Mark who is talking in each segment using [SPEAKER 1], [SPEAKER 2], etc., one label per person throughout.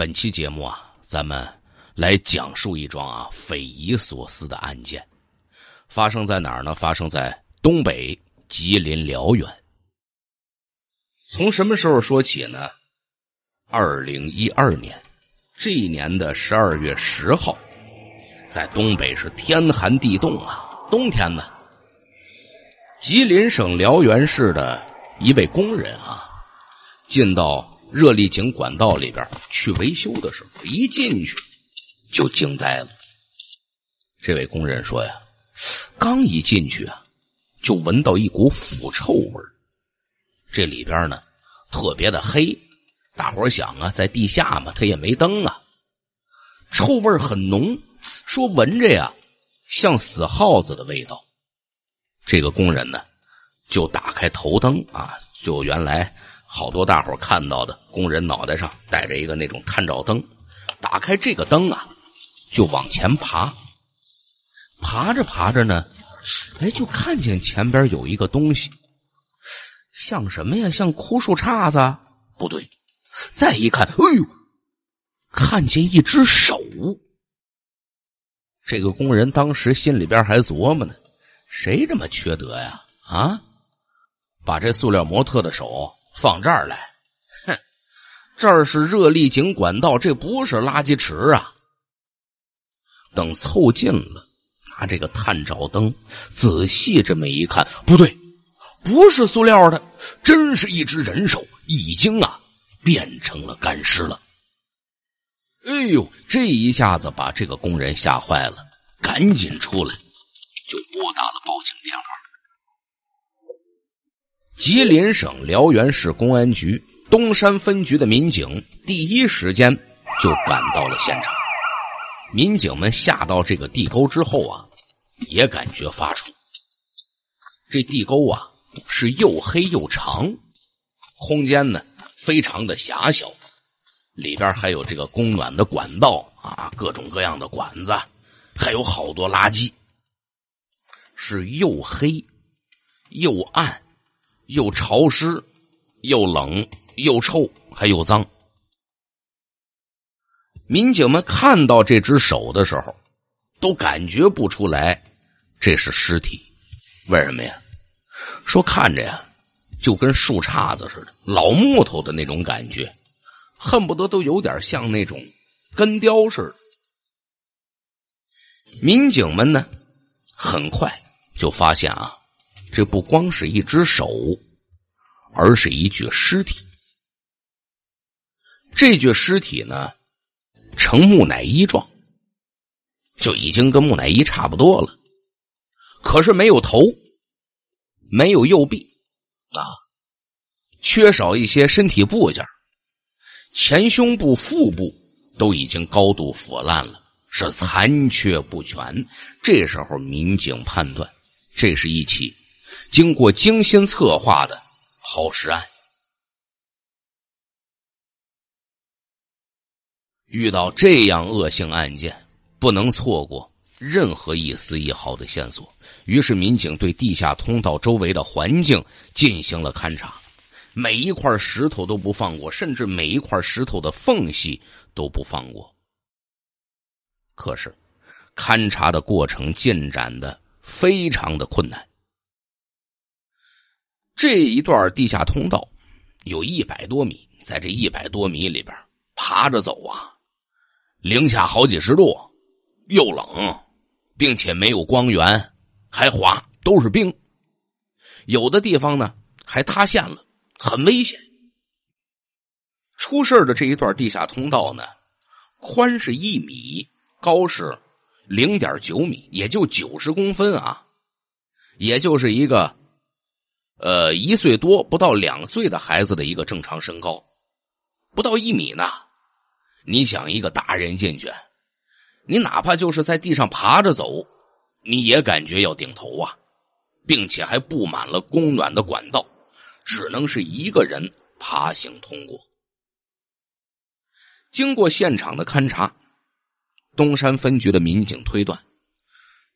[SPEAKER 1] 本期节目啊，咱们来讲述一桩啊匪夷所思的案件，发生在哪儿呢？发生在东北吉林辽源。从什么时候说起呢？二零一二年，这一年的十二月十号，在东北是天寒地冻啊，冬天呢，吉林省辽源市的一位工人啊，进到。热力井管道里边去维修的时候，一进去就惊呆了。这位工人说：“呀，刚一进去啊，就闻到一股腐臭味这里边呢特别的黑，大伙想啊，在地下嘛，他也没灯啊。臭味很浓，说闻着呀像死耗子的味道。这个工人呢就打开头灯啊，就原来。”好多大伙看到的工人脑袋上戴着一个那种探照灯，打开这个灯啊，就往前爬。爬着爬着呢，哎，就看见前边有一个东西，像什么呀？像枯树杈子？不对，再一看，哎呦，看见一只手。这个工人当时心里边还琢磨呢：谁这么缺德呀？啊，把这塑料模特的手。放这儿来，哼！这儿是热力井管道，这不是垃圾池啊！等凑近了，拿这个探照灯仔细这么一看，不对，不是塑料的，真是一只人手，已经啊变成了干尸了！哎呦，这一下子把这个工人吓坏了，赶紧出来，就拨打了报警电话。吉林省辽源市公安局东山分局的民警第一时间就赶到了现场。民警们下到这个地沟之后啊，也感觉发怵。这地沟啊是又黑又长，空间呢非常的狭小，里边还有这个供暖的管道啊，各种各样的管子，还有好多垃圾，是又黑又暗。又潮湿，又冷，又臭，还又脏。民警们看到这只手的时候，都感觉不出来这是尸体。为什么呀？说看着呀，就跟树杈子似的，老木头的那种感觉，恨不得都有点像那种根雕似的。民警们呢，很快就发现啊。这不光是一只手，而是一具尸体。这具尸体呢，呈木乃伊状，就已经跟木乃伊差不多了。可是没有头，没有右臂，啊，缺少一些身体部件，前胸部、腹部都已经高度腐烂了，是残缺不全。这时候，民警判断，这是一起。经过精心策划的好事案，遇到这样恶性案件，不能错过任何一丝一毫的线索。于是，民警对地下通道周围的环境进行了勘察，每一块石头都不放过，甚至每一块石头的缝隙都不放过。可是，勘察的过程进展的非常的困难。这一段地下通道有一百多米，在这一百多米里边爬着走啊，零下好几十度，又冷，并且没有光源，还滑，都是冰，有的地方呢还塌陷了，很危险。出事的这一段地下通道呢，宽是一米，高是零点九米，也就九十公分啊，也就是一个。呃，一岁多不到两岁的孩子的一个正常身高，不到一米呢。你想，一个大人进去，你哪怕就是在地上爬着走，你也感觉要顶头啊，并且还布满了供暖的管道，只能是一个人爬行通过。经过现场的勘查，东山分局的民警推断，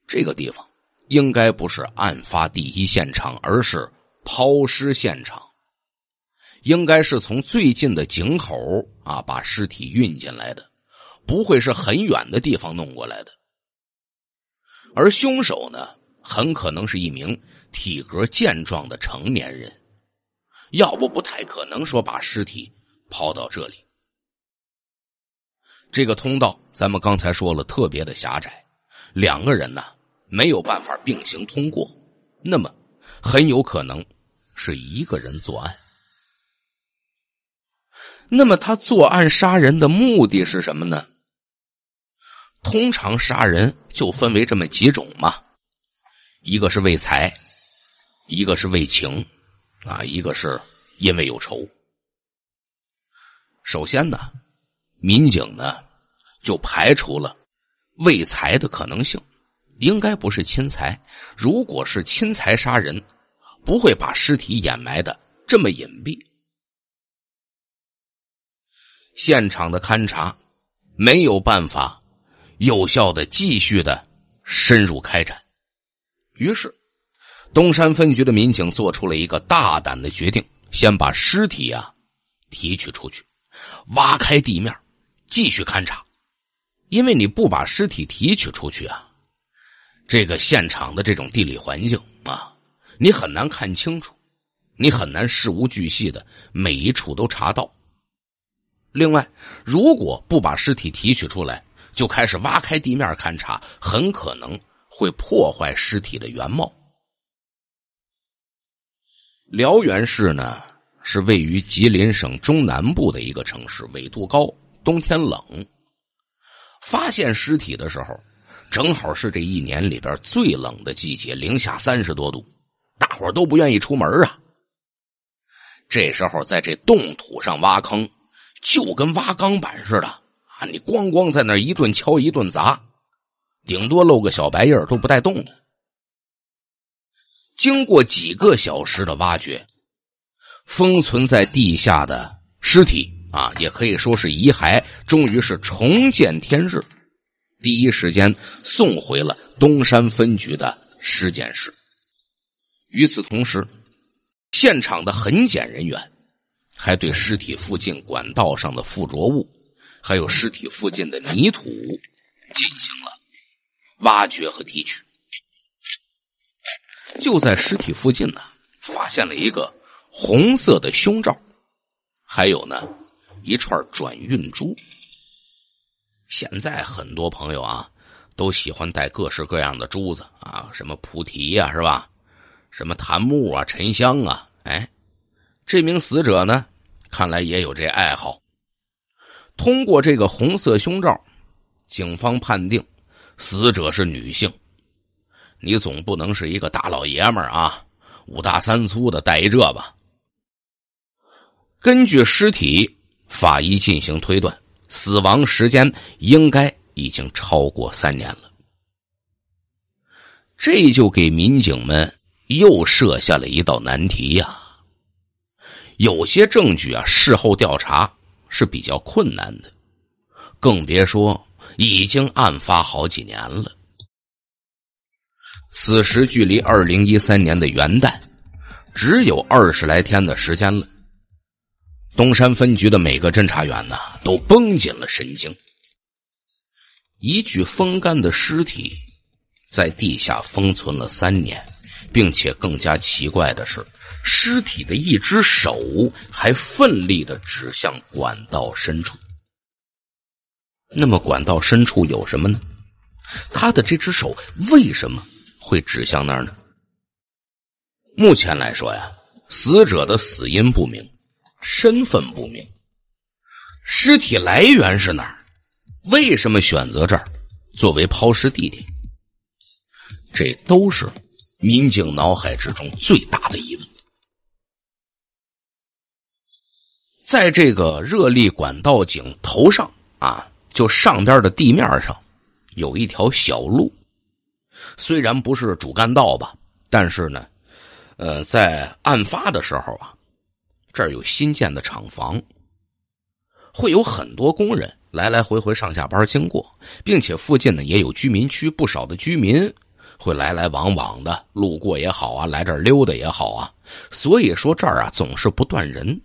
[SPEAKER 1] 这个地方应该不是案发第一现场，而是。抛尸现场，应该是从最近的井口啊把尸体运进来的，不会是很远的地方弄过来的。而凶手呢，很可能是一名体格健壮的成年人，要不不太可能说把尸体抛到这里。这个通道咱们刚才说了，特别的狭窄，两个人呢没有办法并行通过，那么很有可能。是一个人作案，那么他作案杀人的目的是什么呢？通常杀人就分为这么几种嘛，一个是为财，一个是为情，啊，一个是因为有仇。首先呢，民警呢就排除了为财的可能性，应该不是亲财。如果是亲财杀人。不会把尸体掩埋的这么隐蔽，现场的勘查没有办法有效的继续的深入开展。于是，东山分局的民警做出了一个大胆的决定：先把尸体啊提取出去，挖开地面，继续勘查。因为你不把尸体提取出去啊，这个现场的这种地理环境啊。你很难看清楚，你很难事无巨细的每一处都查到。另外，如果不把尸体提取出来，就开始挖开地面勘察，很可能会破坏尸体的原貌。辽源市呢，是位于吉林省中南部的一个城市，纬度高，冬天冷。发现尸体的时候，正好是这一年里边最冷的季节，零下三十多度。大伙都不愿意出门啊。这时候在这冻土上挖坑，就跟挖钢板似的啊！你咣咣在那一顿敲一顿砸，顶多露个小白印都不带动的。经过几个小时的挖掘，封存在地下的尸体啊，也可以说是遗骸，终于是重见天日。第一时间送回了东山分局的尸检室。与此同时，现场的痕检人员还对尸体附近管道上的附着物，还有尸体附近的泥土进行了挖掘和提取。就在尸体附近呢，发现了一个红色的胸罩，还有呢一串转运珠。现在很多朋友啊都喜欢戴各式各样的珠子啊，什么菩提呀，是吧？什么檀木啊，沉香啊，哎，这名死者呢，看来也有这爱好。通过这个红色胸罩，警方判定死者是女性。你总不能是一个大老爷们儿啊，五大三粗的带一这吧？根据尸体法医进行推断，死亡时间应该已经超过三年了。这就给民警们。又设下了一道难题呀！有些证据啊，事后调查是比较困难的，更别说已经案发好几年了。此时距离二零一三年的元旦只有二十来天的时间了。东山分局的每个侦查员呢，都绷紧了神经。一具风干的尸体在地下封存了三年。并且更加奇怪的是，尸体的一只手还奋力的指向管道深处。那么管道深处有什么呢？他的这只手为什么会指向那儿呢？目前来说呀，死者的死因不明，身份不明，尸体来源是哪儿？为什么选择这儿作为抛尸地点？这都是。民警脑海之中最大的疑问，在这个热力管道井头上啊，就上边的地面上有一条小路，虽然不是主干道吧，但是呢，呃，在案发的时候啊，这儿有新建的厂房，会有很多工人来来回回上下班经过，并且附近呢也有居民区，不少的居民。会来来往往的，路过也好啊，来这儿溜达也好啊，所以说这儿啊总是不断人。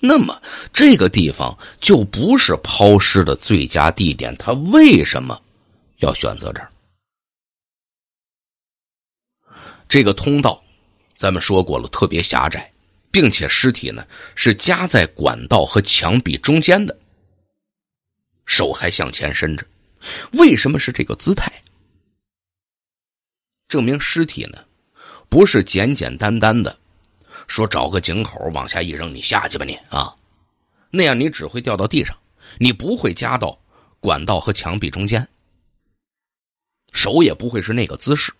[SPEAKER 1] 那么，这个地方就不是抛尸的最佳地点。他为什么要选择这儿？这个通道，咱们说过了，特别狭窄，并且尸体呢是夹在管道和墙壁中间的，手还向前伸着。为什么是这个姿态？证明尸体呢，不是简简单单的说找个井口往下一扔，你下去吧，你啊，那样你只会掉到地上，你不会夹到管道和墙壁中间，手也不会是那个姿势。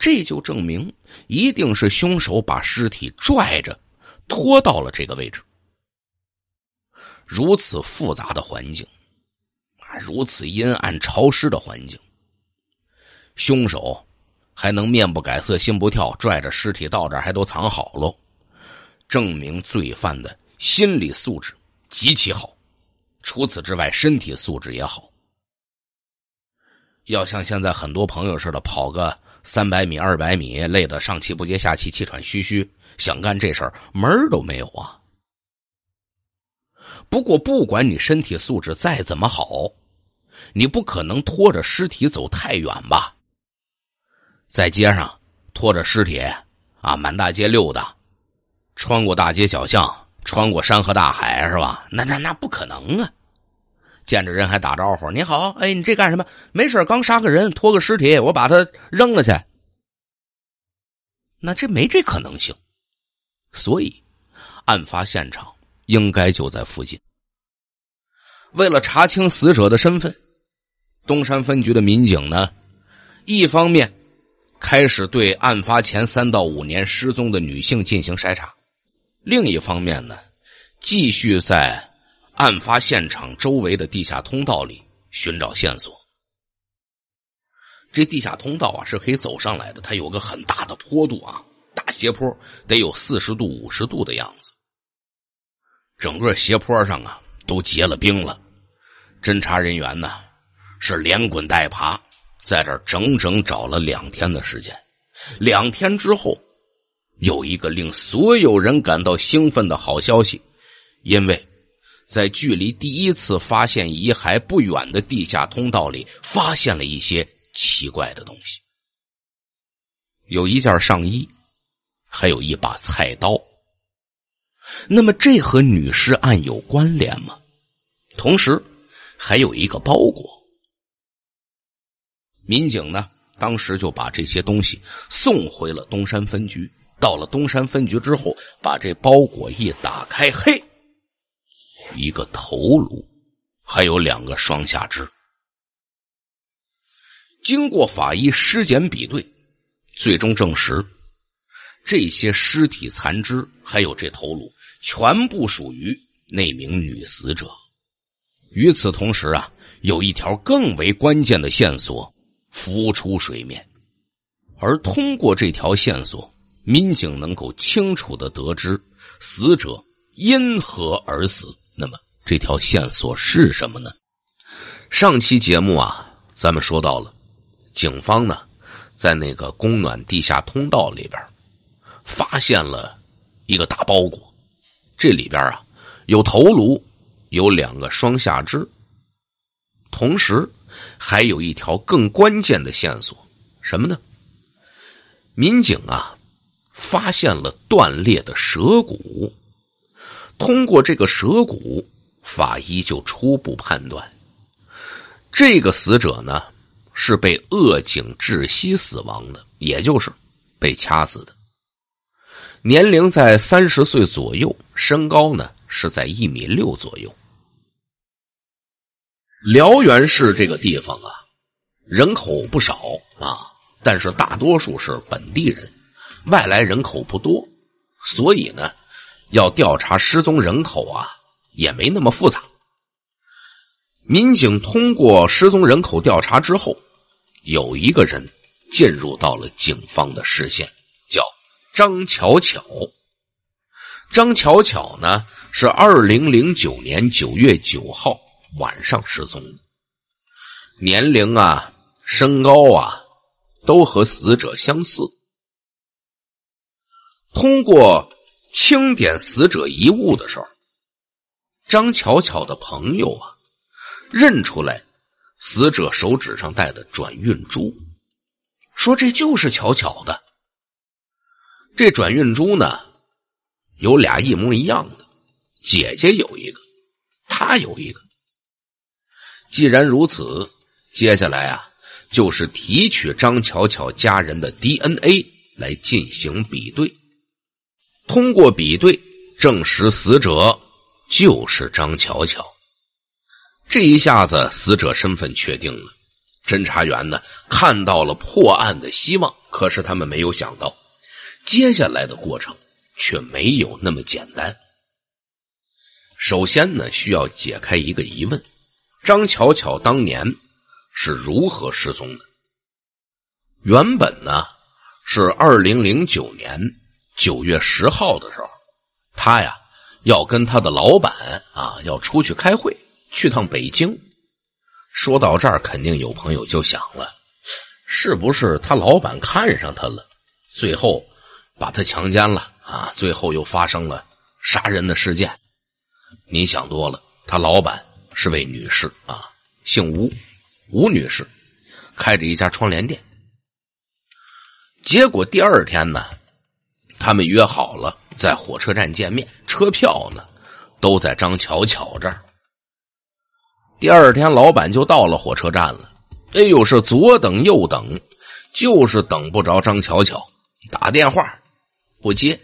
[SPEAKER 1] 这就证明一定是凶手把尸体拽着拖到了这个位置。如此复杂的环境，啊，如此阴暗潮湿的环境。凶手还能面不改色心不跳，拽着尸体到这儿还都藏好喽，证明罪犯的心理素质极其好。除此之外，身体素质也好。要像现在很多朋友似的跑个三百米、二百米，累得上气不接下气、气喘吁吁，想干这事儿门儿都没有啊。不过，不管你身体素质再怎么好，你不可能拖着尸体走太远吧？在街上拖着尸体啊，满大街溜达，穿过大街小巷，穿过山河大海，是吧？那那那不可能啊！见着人还打招呼：“你好，哎，你这干什么？没事刚杀个人，拖个尸体，我把他扔了去。”那这没这可能性，所以案发现场应该就在附近。为了查清死者的身份，东山分局的民警呢，一方面。开始对案发前三到五年失踪的女性进行筛查，另一方面呢，继续在案发现场周围的地下通道里寻找线索。这地下通道啊是可以走上来的，它有个很大的坡度啊，大斜坡得有四十度五十度的样子。整个斜坡上啊都结了冰了，侦查人员呢是连滚带爬。在这儿整整找了两天的时间，两天之后，有一个令所有人感到兴奋的好消息，因为，在距离第一次发现遗骸不远的地下通道里，发现了一些奇怪的东西，有一件上衣，还有一把菜刀。那么，这和女尸案有关联吗？同时，还有一个包裹。民警呢，当时就把这些东西送回了东山分局。到了东山分局之后，把这包裹一打开，嘿，一个头颅，还有两个双下肢。经过法医尸检比对，最终证实，这些尸体残肢还有这头颅，全部属于那名女死者。与此同时啊，有一条更为关键的线索。浮出水面，而通过这条线索，民警能够清楚的得知死者因何而死。那么，这条线索是什么呢？上期节目啊，咱们说到了，警方呢在那个供暖地下通道里边发现了一个大包裹，这里边啊有头颅，有两个双下肢，同时。还有一条更关键的线索，什么呢？民警啊发现了断裂的蛇骨，通过这个蛇骨，法医就初步判断，这个死者呢是被扼颈窒息死亡的，也就是被掐死的，年龄在三十岁左右，身高呢是在一米六左右。辽源市这个地方啊，人口不少啊，但是大多数是本地人，外来人口不多，所以呢，要调查失踪人口啊，也没那么复杂。民警通过失踪人口调查之后，有一个人进入到了警方的视线，叫张巧巧。张巧巧呢，是二零零九年九月九号。晚上失踪，年龄啊、身高啊，都和死者相似。通过清点死者遗物的时候，张巧巧的朋友啊，认出来死者手指上戴的转运珠，说这就是巧巧的。这转运珠呢，有俩一模一样的，姐姐有一个，她有一个。既然如此，接下来啊，就是提取张巧巧家人的 DNA 来进行比对，通过比对证实死者就是张巧巧。这一下子，死者身份确定了，侦查员呢看到了破案的希望。可是他们没有想到，接下来的过程却没有那么简单。首先呢，需要解开一个疑问。张巧巧当年是如何失踪的？原本呢是二零零九年九月十号的时候，他呀要跟他的老板啊要出去开会，去趟北京。说到这儿，肯定有朋友就想了，是不是他老板看上他了，最后把他强奸了啊？最后又发生了杀人的事件？你想多了，他老板。是位女士啊，姓吴，吴女士，开着一家窗帘店。结果第二天呢，他们约好了在火车站见面，车票呢都在张巧巧这儿。第二天，老板就到了火车站了。哎呦，是左等右等，就是等不着张巧巧。打电话不接，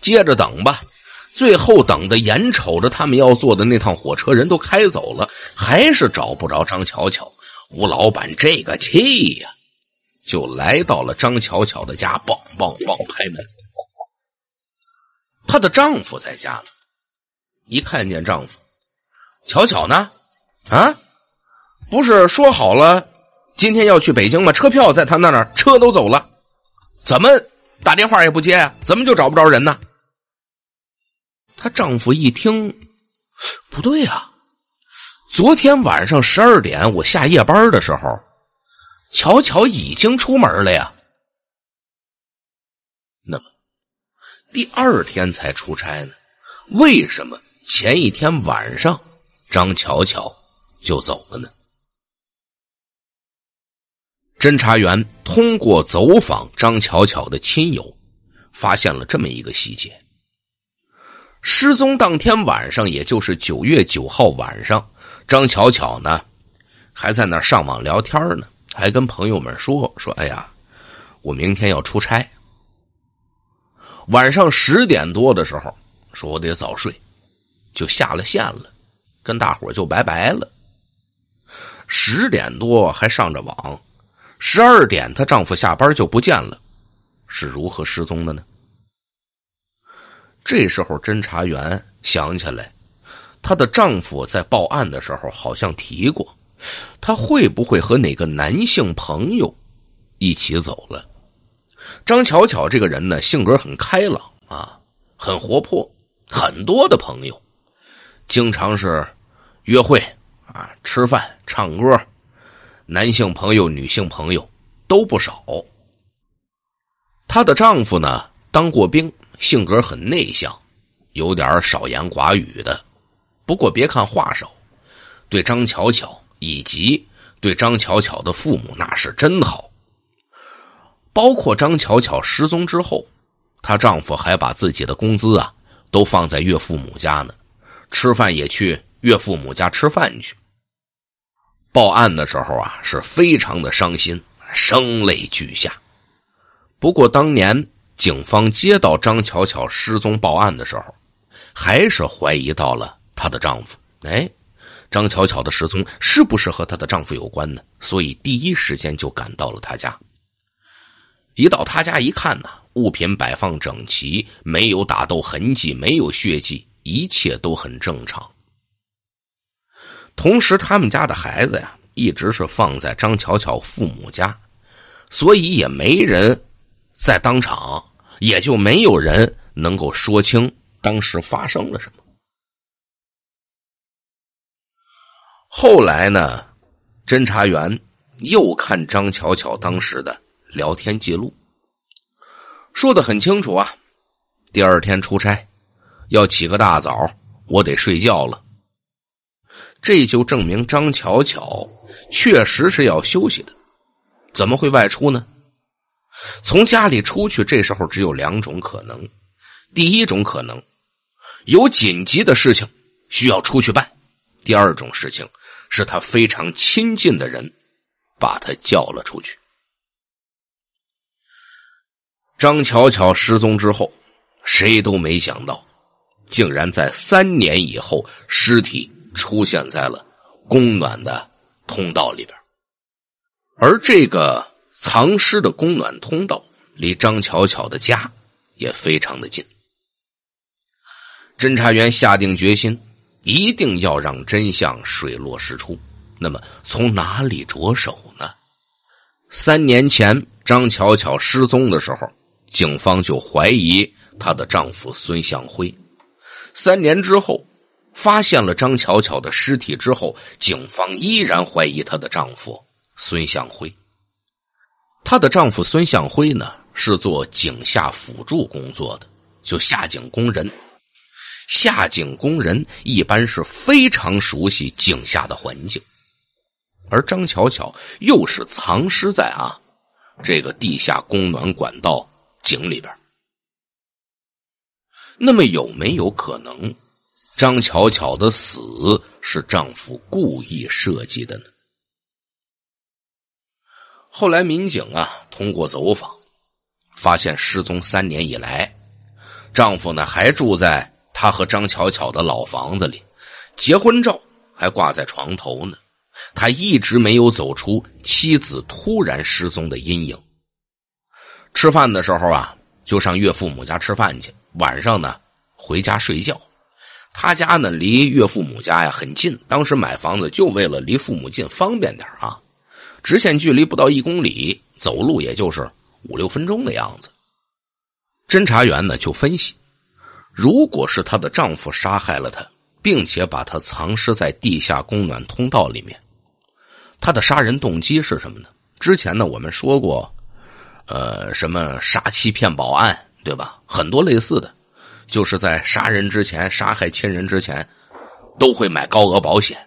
[SPEAKER 1] 接着等吧。最后等的，眼瞅着他们要坐的那趟火车人都开走了，还是找不着张巧巧。吴老板这个气呀，就来到了张巧巧的家，梆梆梆拍门。她的丈夫在家呢，一看见丈夫，巧巧呢，啊，不是说好了今天要去北京吗？车票在她那儿，车都走了，怎么打电话也不接啊？怎么就找不着人呢？她丈夫一听，不对啊，昨天晚上十二点，我下夜班的时候，巧巧已经出门了呀。那么第二天才出差呢？为什么前一天晚上张巧巧就走了呢？侦查员通过走访张巧巧的亲友，发现了这么一个细节。失踪当天晚上，也就是九月九号晚上，张巧巧呢，还在那上网聊天呢，还跟朋友们说说：“哎呀，我明天要出差。”晚上十点多的时候，说我得早睡，就下了线了，跟大伙就拜拜了。十点多还上着网，十二点她丈夫下班就不见了，是如何失踪的呢？这时候，侦查员想起来，她的丈夫在报案的时候好像提过，她会不会和哪个男性朋友一起走了？张巧巧这个人呢，性格很开朗啊，很活泼，很多的朋友，经常是约会啊、吃饭、唱歌，男性朋友、女性朋友都不少。她的丈夫呢，当过兵。性格很内向，有点少言寡语的。不过别看话少，对张巧巧以及对张巧巧的父母那是真好。包括张巧巧失踪之后，她丈夫还把自己的工资啊都放在岳父母家呢，吃饭也去岳父母家吃饭去。报案的时候啊，是非常的伤心，声泪俱下。不过当年。警方接到张巧巧失踪报案的时候，还是怀疑到了她的丈夫。哎，张巧巧的失踪是不是和她的丈夫有关呢？所以第一时间就赶到了她家。一到她家一看呢，物品摆放整齐，没有打斗痕迹，没有血迹，一切都很正常。同时，他们家的孩子呀，一直是放在张巧巧父母家，所以也没人。在当场，也就没有人能够说清当时发生了什么。后来呢，侦查员又看张巧巧当时的聊天记录，说的很清楚啊。第二天出差，要起个大早，我得睡觉了。这就证明张巧巧确实是要休息的，怎么会外出呢？从家里出去，这时候只有两种可能：第一种可能有紧急的事情需要出去办；第二种事情是他非常亲近的人把他叫了出去。张巧巧失踪之后，谁都没想到，竟然在三年以后，尸体出现在了供暖的通道里边，而这个。藏尸的供暖通道离张巧巧的家也非常的近。侦查员下定决心，一定要让真相水落石出。那么，从哪里着手呢？三年前张巧巧失踪的时候，警方就怀疑她的丈夫孙向辉。三年之后，发现了张巧巧的尸体之后，警方依然怀疑她的丈夫孙向辉。她的丈夫孙向辉呢，是做井下辅助工作的，就下井工人。下井工人一般是非常熟悉井下的环境，而张巧巧又是藏尸在啊这个地下供暖管道井里边。那么，有没有可能张巧巧的死是丈夫故意设计的呢？后来，民警啊通过走访，发现失踪三年以来，丈夫呢还住在他和张巧巧的老房子里，结婚照还挂在床头呢。他一直没有走出妻子突然失踪的阴影。吃饭的时候啊，就上岳父母家吃饭去；晚上呢，回家睡觉。他家呢离岳父母家呀很近，当时买房子就为了离父母近，方便点啊。直线距离不到一公里，走路也就是五六分钟的样子。侦查员呢就分析，如果是她的丈夫杀害了她，并且把她藏尸在地下供暖通道里面，她的杀人动机是什么呢？之前呢我们说过，呃，什么杀妻骗保案，对吧？很多类似的，就是在杀人之前、杀害亲人之前，都会买高额保险。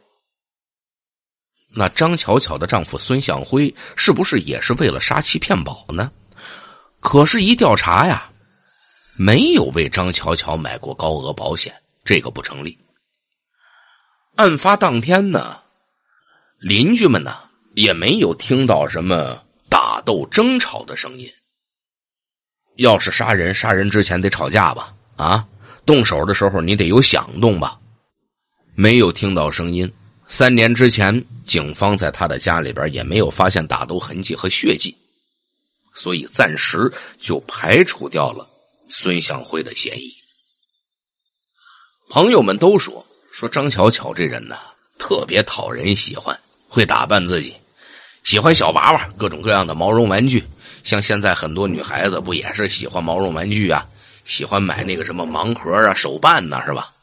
[SPEAKER 1] 那张巧巧的丈夫孙向辉是不是也是为了杀妻骗保呢？可是，一调查呀，没有为张巧巧买过高额保险，这个不成立。案发当天呢，邻居们呢也没有听到什么打斗争吵的声音。要是杀人，杀人之前得吵架吧？啊，动手的时候你得有响动吧？没有听到声音。三年之前，警方在他的家里边也没有发现打斗痕迹和血迹，所以暂时就排除掉了孙向辉的嫌疑。朋友们都说说张巧巧这人呢，特别讨人喜欢，会打扮自己，喜欢小娃娃，各种各样的毛绒玩具，像现在很多女孩子不也是喜欢毛绒玩具啊？喜欢买那个什么盲盒啊、手办呐，是吧？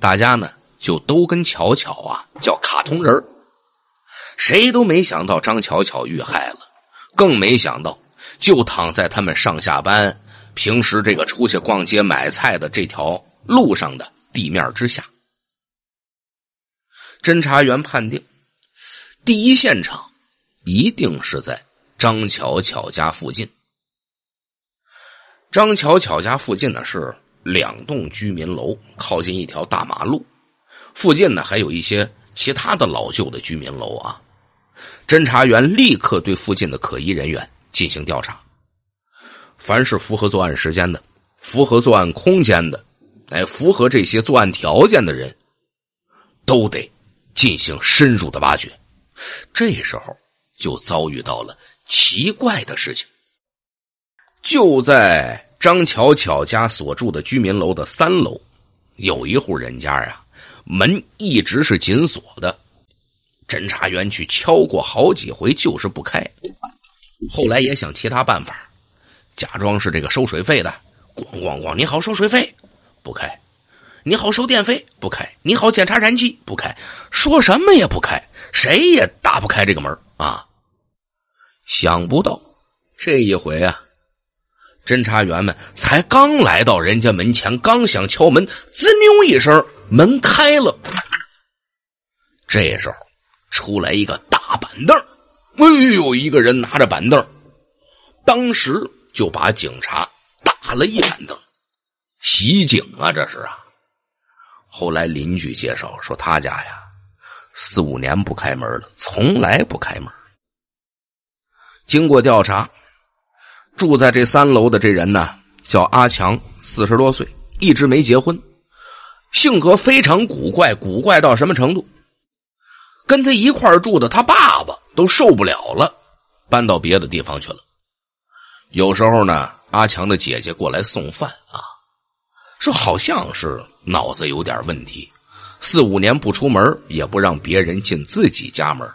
[SPEAKER 1] 大家呢？就都跟巧巧啊叫卡通人儿，谁都没想到张巧巧遇害了，更没想到就躺在他们上下班、平时这个出去逛街买菜的这条路上的地面之下。侦查员判定，第一现场一定是在张巧巧家附近。张巧巧家附近呢是两栋居民楼，靠近一条大马路。附近呢还有一些其他的老旧的居民楼啊。侦查员立刻对附近的可疑人员进行调查，凡是符合作案时间的、符合作案空间的、哎符合这些作案条件的人，都得进行深入的挖掘。这时候就遭遇到了奇怪的事情。就在张巧巧家所住的居民楼的三楼，有一户人家啊。门一直是紧锁的，侦查员去敲过好几回，就是不开。后来也想其他办法，假装是这个收水费的，咣咣咣，你好收水费，不开；你好收电费，不开；你好检查燃气，不开，说什么也不开，谁也打不开这个门啊！想不到这一回啊，侦查员们才刚来到人家门前，刚想敲门，滋溜一声。门开了，这时候出来一个大板凳哎呦，一个人拿着板凳当时就把警察打了一板凳袭警啊，这是啊。后来邻居介绍说，他家呀四五年不开门了，从来不开门。经过调查，住在这三楼的这人呢叫阿强，四十多岁，一直没结婚。性格非常古怪，古怪到什么程度？跟他一块住的他爸爸都受不了了，搬到别的地方去了。有时候呢，阿强的姐姐过来送饭啊，说好像是脑子有点问题，四五年不出门，也不让别人进自己家门。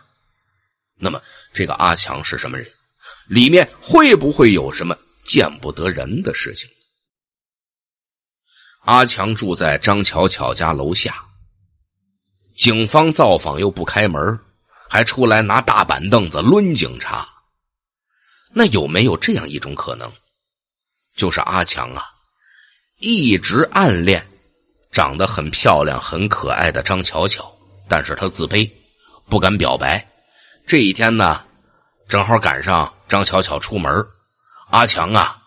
[SPEAKER 1] 那么，这个阿强是什么人？里面会不会有什么见不得人的事情？阿强住在张巧巧家楼下，警方造访又不开门，还出来拿大板凳子抡警察。那有没有这样一种可能，就是阿强啊，一直暗恋长得很漂亮、很可爱的张巧巧，但是他自卑，不敢表白。这一天呢，正好赶上张巧巧出门，阿强啊，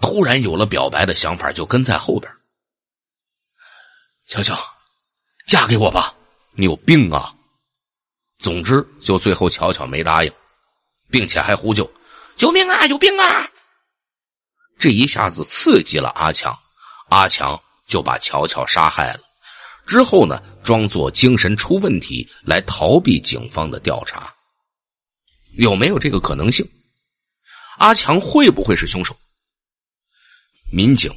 [SPEAKER 1] 突然有了表白的想法，就跟在后边。巧巧，嫁给我吧！你有病啊！总之，就最后巧巧没答应，并且还呼救：“救命啊！有病啊！”这一下子刺激了阿强，阿强就把巧巧杀害了。之后呢，装作精神出问题来逃避警方的调查，有没有这个可能性？阿强会不会是凶手？民警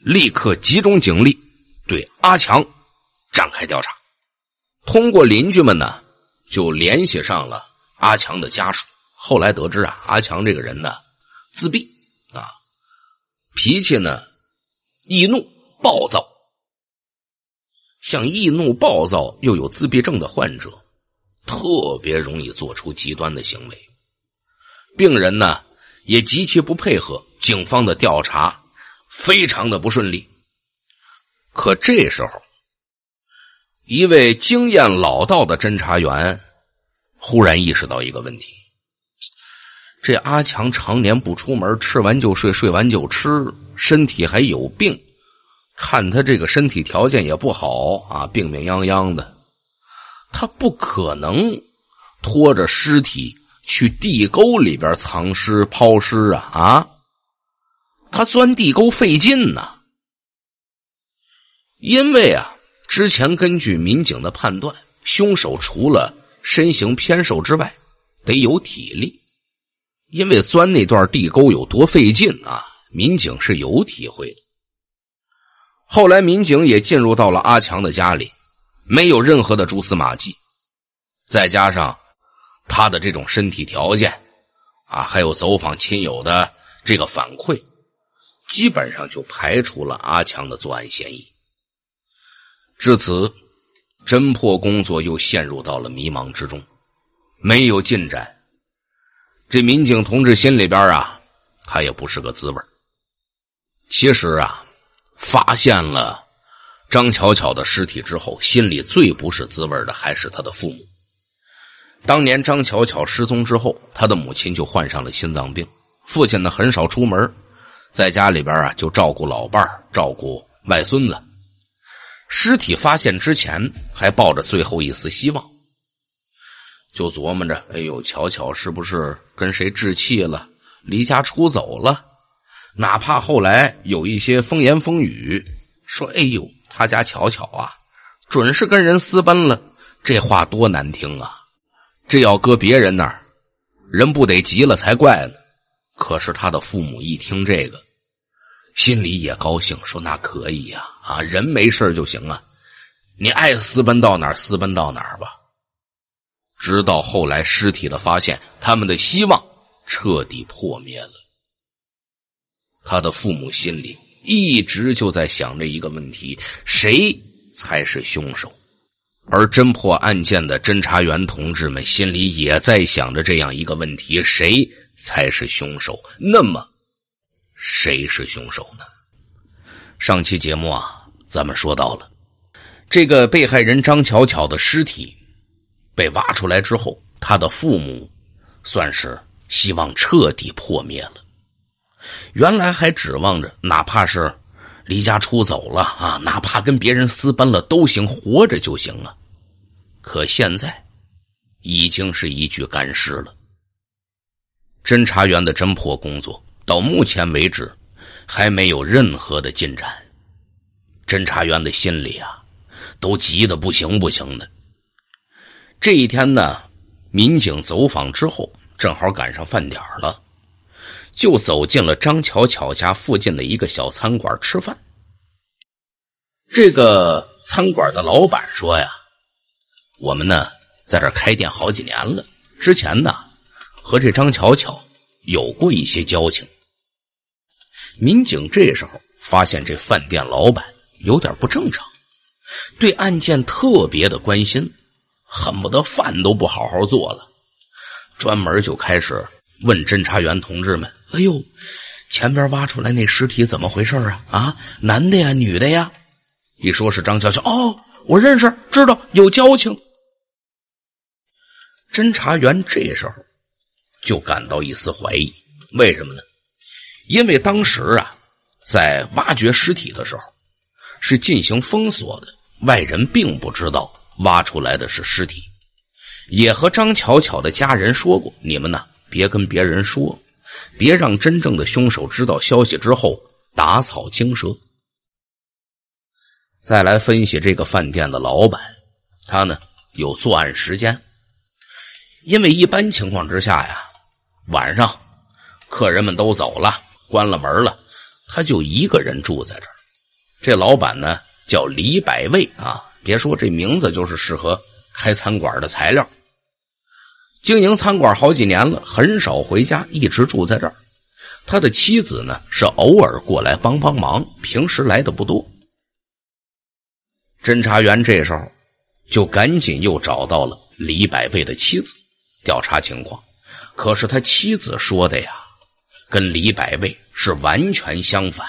[SPEAKER 1] 立刻集中警力。对阿强展开调查，通过邻居们呢，就联系上了阿强的家属。后来得知啊，阿强这个人呢，自闭啊，脾气呢易怒暴躁，像易怒暴躁又有自闭症的患者，特别容易做出极端的行为。病人呢也极其不配合警方的调查，非常的不顺利。可这时候，一位经验老道的侦查员忽然意识到一个问题：这阿强常年不出门，吃完就睡，睡完就吃，身体还有病，看他这个身体条件也不好啊，病病殃殃的，他不可能拖着尸体去地沟里边藏尸、抛尸啊！啊，他钻地沟费劲呢。因为啊，之前根据民警的判断，凶手除了身形偏瘦之外，得有体力，因为钻那段地沟有多费劲啊，民警是有体会的。后来民警也进入到了阿强的家里，没有任何的蛛丝马迹，再加上他的这种身体条件啊，还有走访亲友的这个反馈，基本上就排除了阿强的作案嫌疑。至此，侦破工作又陷入到了迷茫之中，没有进展。这民警同志心里边啊，他也不是个滋味其实啊，发现了张巧巧的尸体之后，心里最不是滋味的还是他的父母。当年张巧巧失踪之后，他的母亲就患上了心脏病，父亲呢很少出门，在家里边啊就照顾老伴照顾外孙子。尸体发现之前，还抱着最后一丝希望，就琢磨着：“哎呦，巧巧是不是跟谁置气了，离家出走了？”哪怕后来有一些风言风语，说：“哎呦，他家巧巧啊，准是跟人私奔了。”这话多难听啊！这要搁别人那儿，人不得急了才怪呢。可是他的父母一听这个。心里也高兴，说：“那可以呀，啊，人没事就行啊，你爱私奔到哪儿私奔到哪儿吧。”直到后来尸体的发现，他们的希望彻底破灭了。他的父母心里一直就在想着一个问题：谁才是凶手？而侦破案件的侦查员同志们心里也在想着这样一个问题：谁才是凶手？那么。谁是凶手呢？上期节目啊，咱们说到了这个被害人张巧巧的尸体被挖出来之后，她的父母算是希望彻底破灭了。原来还指望着哪怕是离家出走了啊，哪怕跟别人私奔了都行，活着就行啊。可现在已经是一具干尸了。侦查员的侦破工作。到目前为止，还没有任何的进展。侦查员的心里啊，都急得不行不行的。这一天呢，民警走访之后，正好赶上饭点儿了，就走进了张巧巧家附近的一个小餐馆吃饭。这个餐馆的老板说呀：“我们呢，在这开店好几年了，之前呢，和这张巧巧有过一些交情。”民警这时候发现这饭店老板有点不正常，对案件特别的关心，恨不得饭都不好好做了，专门就开始问侦查员同志们：“哎呦，前边挖出来那尸体怎么回事啊？啊，男的呀，女的呀？”一说是张娇娇，哦，我认识，知道有交情。侦查员这时候就感到一丝怀疑，为什么呢？因为当时啊，在挖掘尸体的时候，是进行封锁的，外人并不知道挖出来的是尸体，也和张巧巧的家人说过，你们呢别跟别人说，别让真正的凶手知道消息之后打草惊蛇。再来分析这个饭店的老板，他呢有作案时间，因为一般情况之下呀，晚上客人们都走了。关了门了，他就一个人住在这儿。这老板呢，叫李百味啊。别说这名字，就是适合开餐馆的材料。经营餐馆好几年了，很少回家，一直住在这儿。他的妻子呢，是偶尔过来帮帮忙，平时来的不多。侦查员这时候就赶紧又找到了李百味的妻子，调查情况。可是他妻子说的呀。跟李百味是完全相反。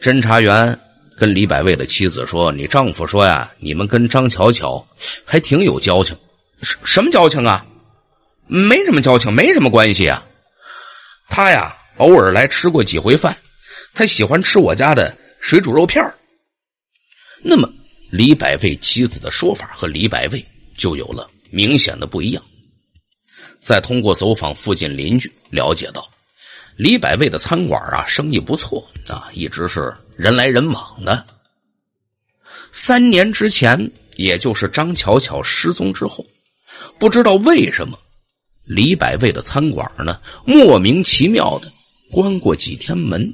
[SPEAKER 1] 侦查员跟李百味的妻子说：“你丈夫说呀，你们跟张巧巧还挺有交情，什什么交情啊？没什么交情，没什么关系啊。他呀，偶尔来吃过几回饭，他喜欢吃我家的水煮肉片那么，李百味妻子的说法和李百味就有了明显的不一样。”再通过走访附近邻居了解到，李百味的餐馆啊生意不错啊一直是人来人往的。三年之前，也就是张巧巧失踪之后，不知道为什么，李百味的餐馆呢莫名其妙的关过几天门，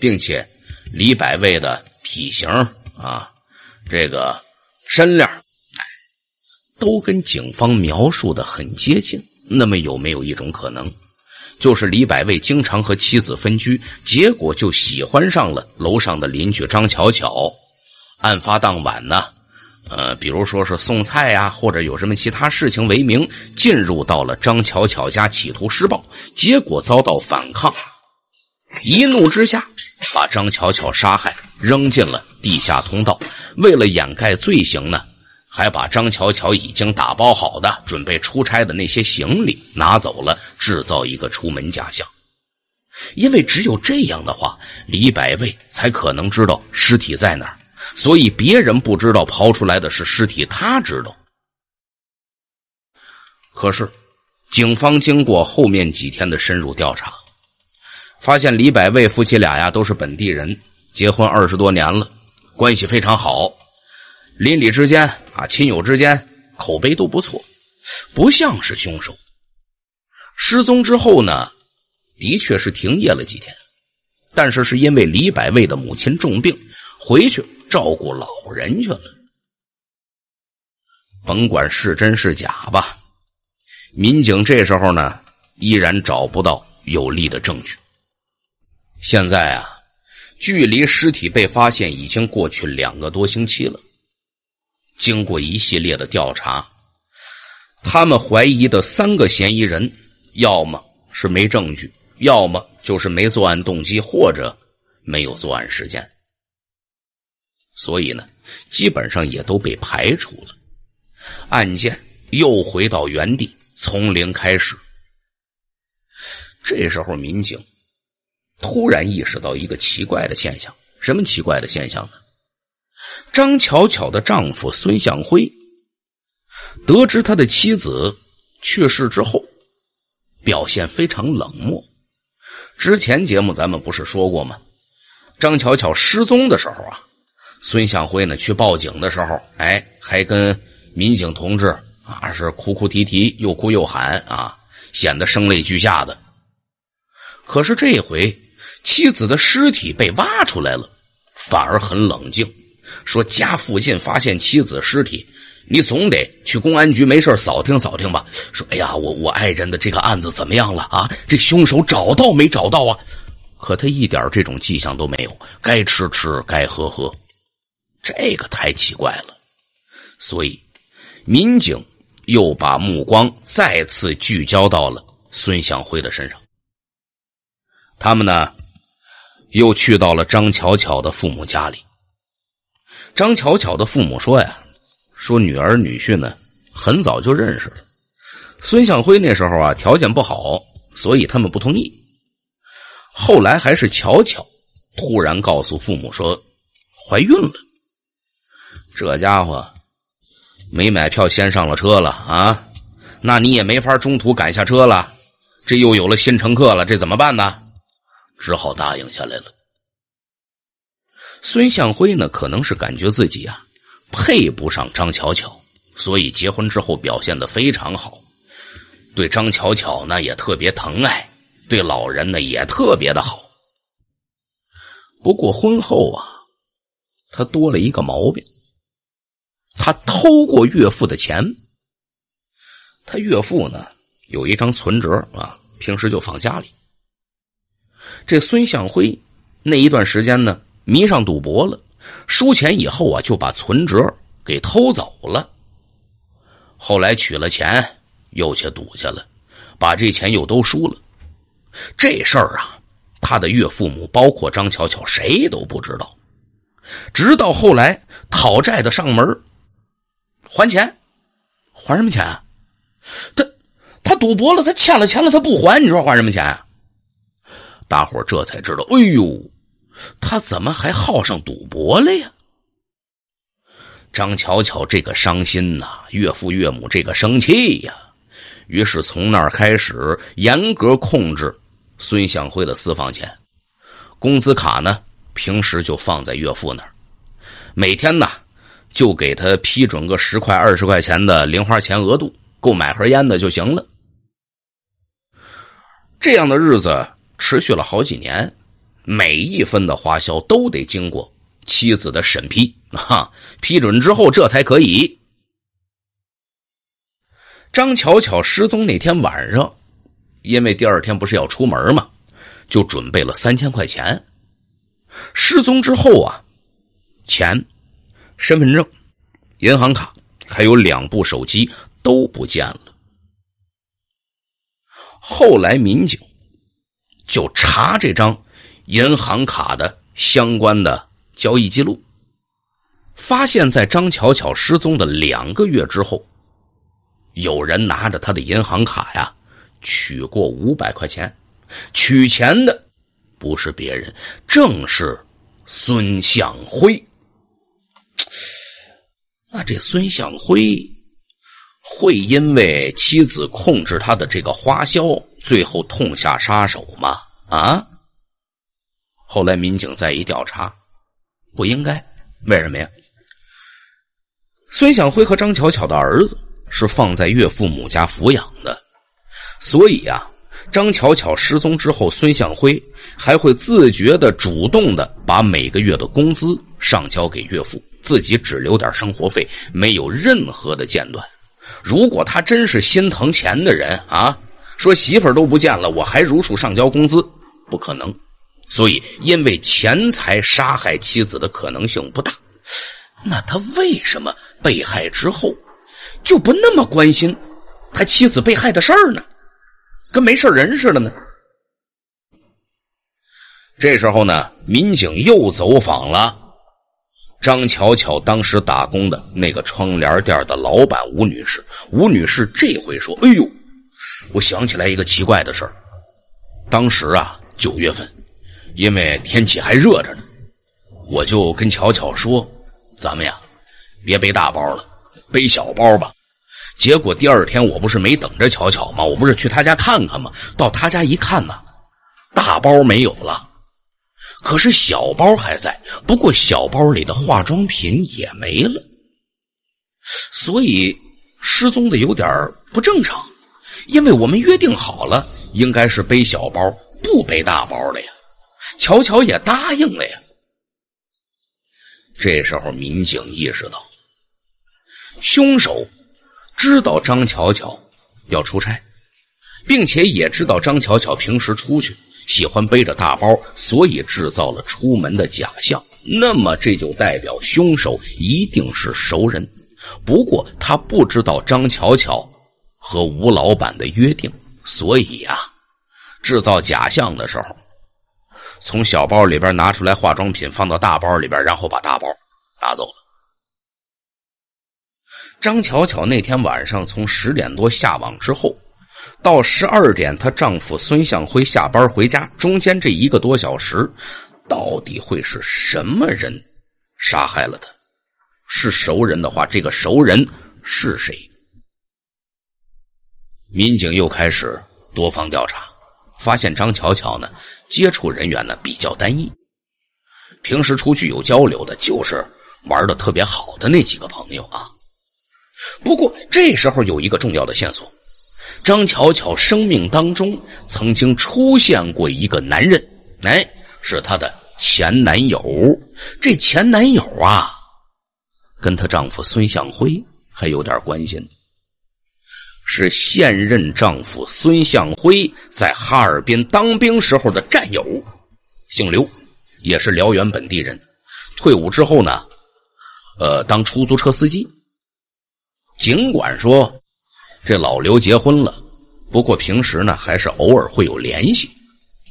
[SPEAKER 1] 并且李百味的体型啊这个身量。都跟警方描述的很接近，那么有没有一种可能，就是李百味经常和妻子分居，结果就喜欢上了楼上的邻居张巧巧。案发当晚呢，呃，比如说是送菜呀，或者有什么其他事情为名，进入到了张巧巧家，企图施暴，结果遭到反抗，一怒之下把张巧巧杀害，扔进了地下通道。为了掩盖罪行呢？还把张巧巧已经打包好的、准备出差的那些行李拿走了，制造一个出门假象。因为只有这样的话，李百味才可能知道尸体在哪儿，所以别人不知道刨出来的是尸体，他知道。可是，警方经过后面几天的深入调查，发现李百味夫妻俩呀都是本地人，结婚二十多年了，关系非常好。邻里之间啊，亲友之间口碑都不错，不像是凶手。失踪之后呢，的确是停业了几天，但是是因为李百味的母亲重病，回去照顾老人去了。甭管是真是假吧，民警这时候呢依然找不到有力的证据。现在啊，距离尸体被发现已经过去两个多星期了。经过一系列的调查，他们怀疑的三个嫌疑人，要么是没证据，要么就是没作案动机，或者没有作案时间，所以呢，基本上也都被排除了。案件又回到原地，从零开始。这时候，民警突然意识到一个奇怪的现象，什么奇怪的现象呢？张巧巧的丈夫孙向辉得知他的妻子去世之后，表现非常冷漠。之前节目咱们不是说过吗？张巧巧失踪的时候啊，孙向辉呢去报警的时候，哎，还跟民警同志啊是哭哭啼啼，又哭又喊啊，显得声泪俱下的。可是这回妻子的尸体被挖出来了，反而很冷静。说家附近发现妻子尸体，你总得去公安局，没事扫听扫听吧。说，哎呀，我我爱人的这个案子怎么样了啊？这凶手找到没找到啊？可他一点这种迹象都没有，该吃吃，该喝喝，这个太奇怪了。所以，民警又把目光再次聚焦到了孙向辉的身上。他们呢，又去到了张巧巧的父母家里。张巧巧的父母说呀：“说女儿女婿呢，很早就认识了。孙向辉那时候啊，条件不好，所以他们不同意。后来还是巧巧突然告诉父母说，怀孕了。这家伙没买票先上了车了啊，那你也没法中途赶下车了。这又有了新乘客了，这怎么办呢？只好答应下来了。”孙向辉呢，可能是感觉自己啊配不上张巧巧，所以结婚之后表现的非常好，对张巧巧呢也特别疼爱，对老人呢也特别的好。不过婚后啊，他多了一个毛病，他偷过岳父的钱。他岳父呢有一张存折啊，平时就放家里。这孙向辉那一段时间呢。迷上赌博了，输钱以后啊，就把存折给偷走了。后来取了钱，又去赌去了，把这钱又都输了。这事儿啊，他的岳父母，包括张巧巧，谁都不知道。直到后来讨债的上门，还钱，还什么钱啊？他他赌博了，他欠了钱了，他不还，你说还什么钱？啊？大伙这才知道，哎呦！他怎么还好上赌博了呀？张巧巧这个伤心呐，岳父岳母这个生气呀。于是从那儿开始，严格控制孙向辉的私房钱，工资卡呢，平时就放在岳父那儿。每天呢，就给他批准个十块、二十块钱的零花钱额度，够买盒烟的就行了。这样的日子持续了好几年。每一分的花销都得经过妻子的审批啊，批准之后这才可以。张巧巧失踪那天晚上，因为第二天不是要出门嘛，就准备了三千块钱。失踪之后啊，钱、身份证、银行卡还有两部手机都不见了。后来民警就查这张。银行卡的相关的交易记录，发现在张巧巧失踪的两个月之后，有人拿着她的银行卡呀取过五百块钱。取钱的不是别人，正是孙向辉。那这孙向辉会因为妻子控制他的这个花销，最后痛下杀手吗？啊？后来民警再一调查，不应该，为什么呀？孙向辉和张巧巧的儿子是放在岳父母家抚养的，所以啊，张巧巧失踪之后，孙向辉还会自觉的、主动的把每个月的工资上交给岳父，自己只留点生活费，没有任何的间断。如果他真是心疼钱的人啊，说媳妇儿都不见了，我还如数上交工资，不可能。所以，因为钱财杀害妻子的可能性不大，那他为什么被害之后就不那么关心他妻子被害的事儿呢？跟没事人似的呢？这时候呢，民警又走访了张巧巧当时打工的那个窗帘店的老板吴女士。吴女士这回说：“哎呦，我想起来一个奇怪的事儿，当时啊，九月份。”因为天气还热着呢，我就跟巧巧说：“咱们呀，别背大包了，背小包吧。”结果第二天我不是没等着巧巧吗？我不是去他家看看吗？到他家一看呢，大包没有了，可是小包还在。不过小包里的化妆品也没了，所以失踪的有点不正常。因为我们约定好了，应该是背小包，不背大包了呀。乔乔也答应了呀。这时候，民警意识到，凶手知道张巧巧要出差，并且也知道张巧巧平时出去喜欢背着大包，所以制造了出门的假象。那么，这就代表凶手一定是熟人。不过，他不知道张巧巧和吴老板的约定，所以呀，制造假象的时候。从小包里边拿出来化妆品，放到大包里边，然后把大包拿走了。张巧巧那天晚上从十点多下网之后，到十二点她丈夫孙向辉下班回家，中间这一个多小时，到底会是什么人杀害了她？是熟人的话，这个熟人是谁？民警又开始多方调查。发现张巧巧呢，接触人员呢比较单一，平时出去有交流的，就是玩的特别好的那几个朋友啊。不过这时候有一个重要的线索：张巧巧生命当中曾经出现过一个男人，哎，是她的前男友。这前男友啊，跟她丈夫孙向辉还有点关系呢。是现任丈夫孙向辉在哈尔滨当兵时候的战友，姓刘，也是辽源本地人。退伍之后呢，呃，当出租车司机。尽管说这老刘结婚了，不过平时呢还是偶尔会有联系，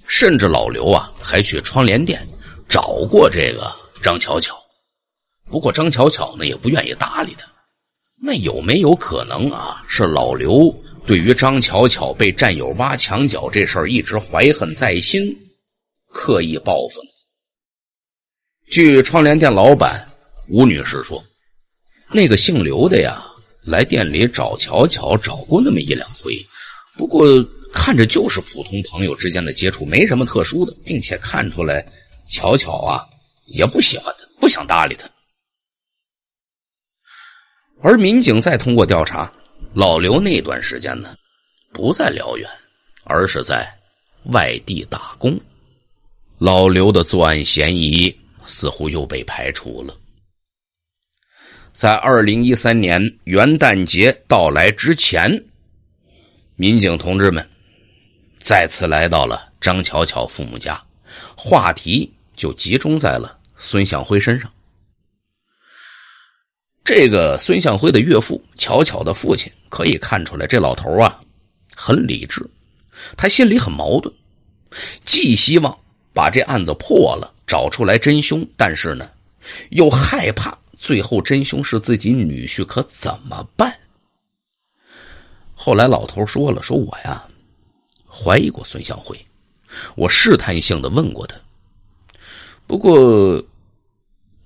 [SPEAKER 1] 甚至老刘啊还去窗帘店找过这个张巧巧，不过张巧巧呢也不愿意搭理他。那有没有可能啊？是老刘对于张巧巧被战友挖墙脚这事儿一直怀恨在心，刻意报复？呢？据窗帘店老板吴女士说，那个姓刘的呀，来店里找巧巧找过那么一两回，不过看着就是普通朋友之间的接触，没什么特殊的，并且看出来巧巧啊也不喜欢他，不想搭理他。而民警再通过调查，老刘那段时间呢，不在辽源，而是在外地打工。老刘的作案嫌疑似乎又被排除了。在二零一三年元旦节到来之前，民警同志们再次来到了张巧巧父母家，话题就集中在了孙向辉身上。这个孙向辉的岳父巧巧的父亲可以看出来，这老头啊很理智，他心里很矛盾，既希望把这案子破了，找出来真凶，但是呢，又害怕最后真凶是自己女婿，可怎么办？后来老头说了，说我呀怀疑过孙向辉，我试探性的问过他，不过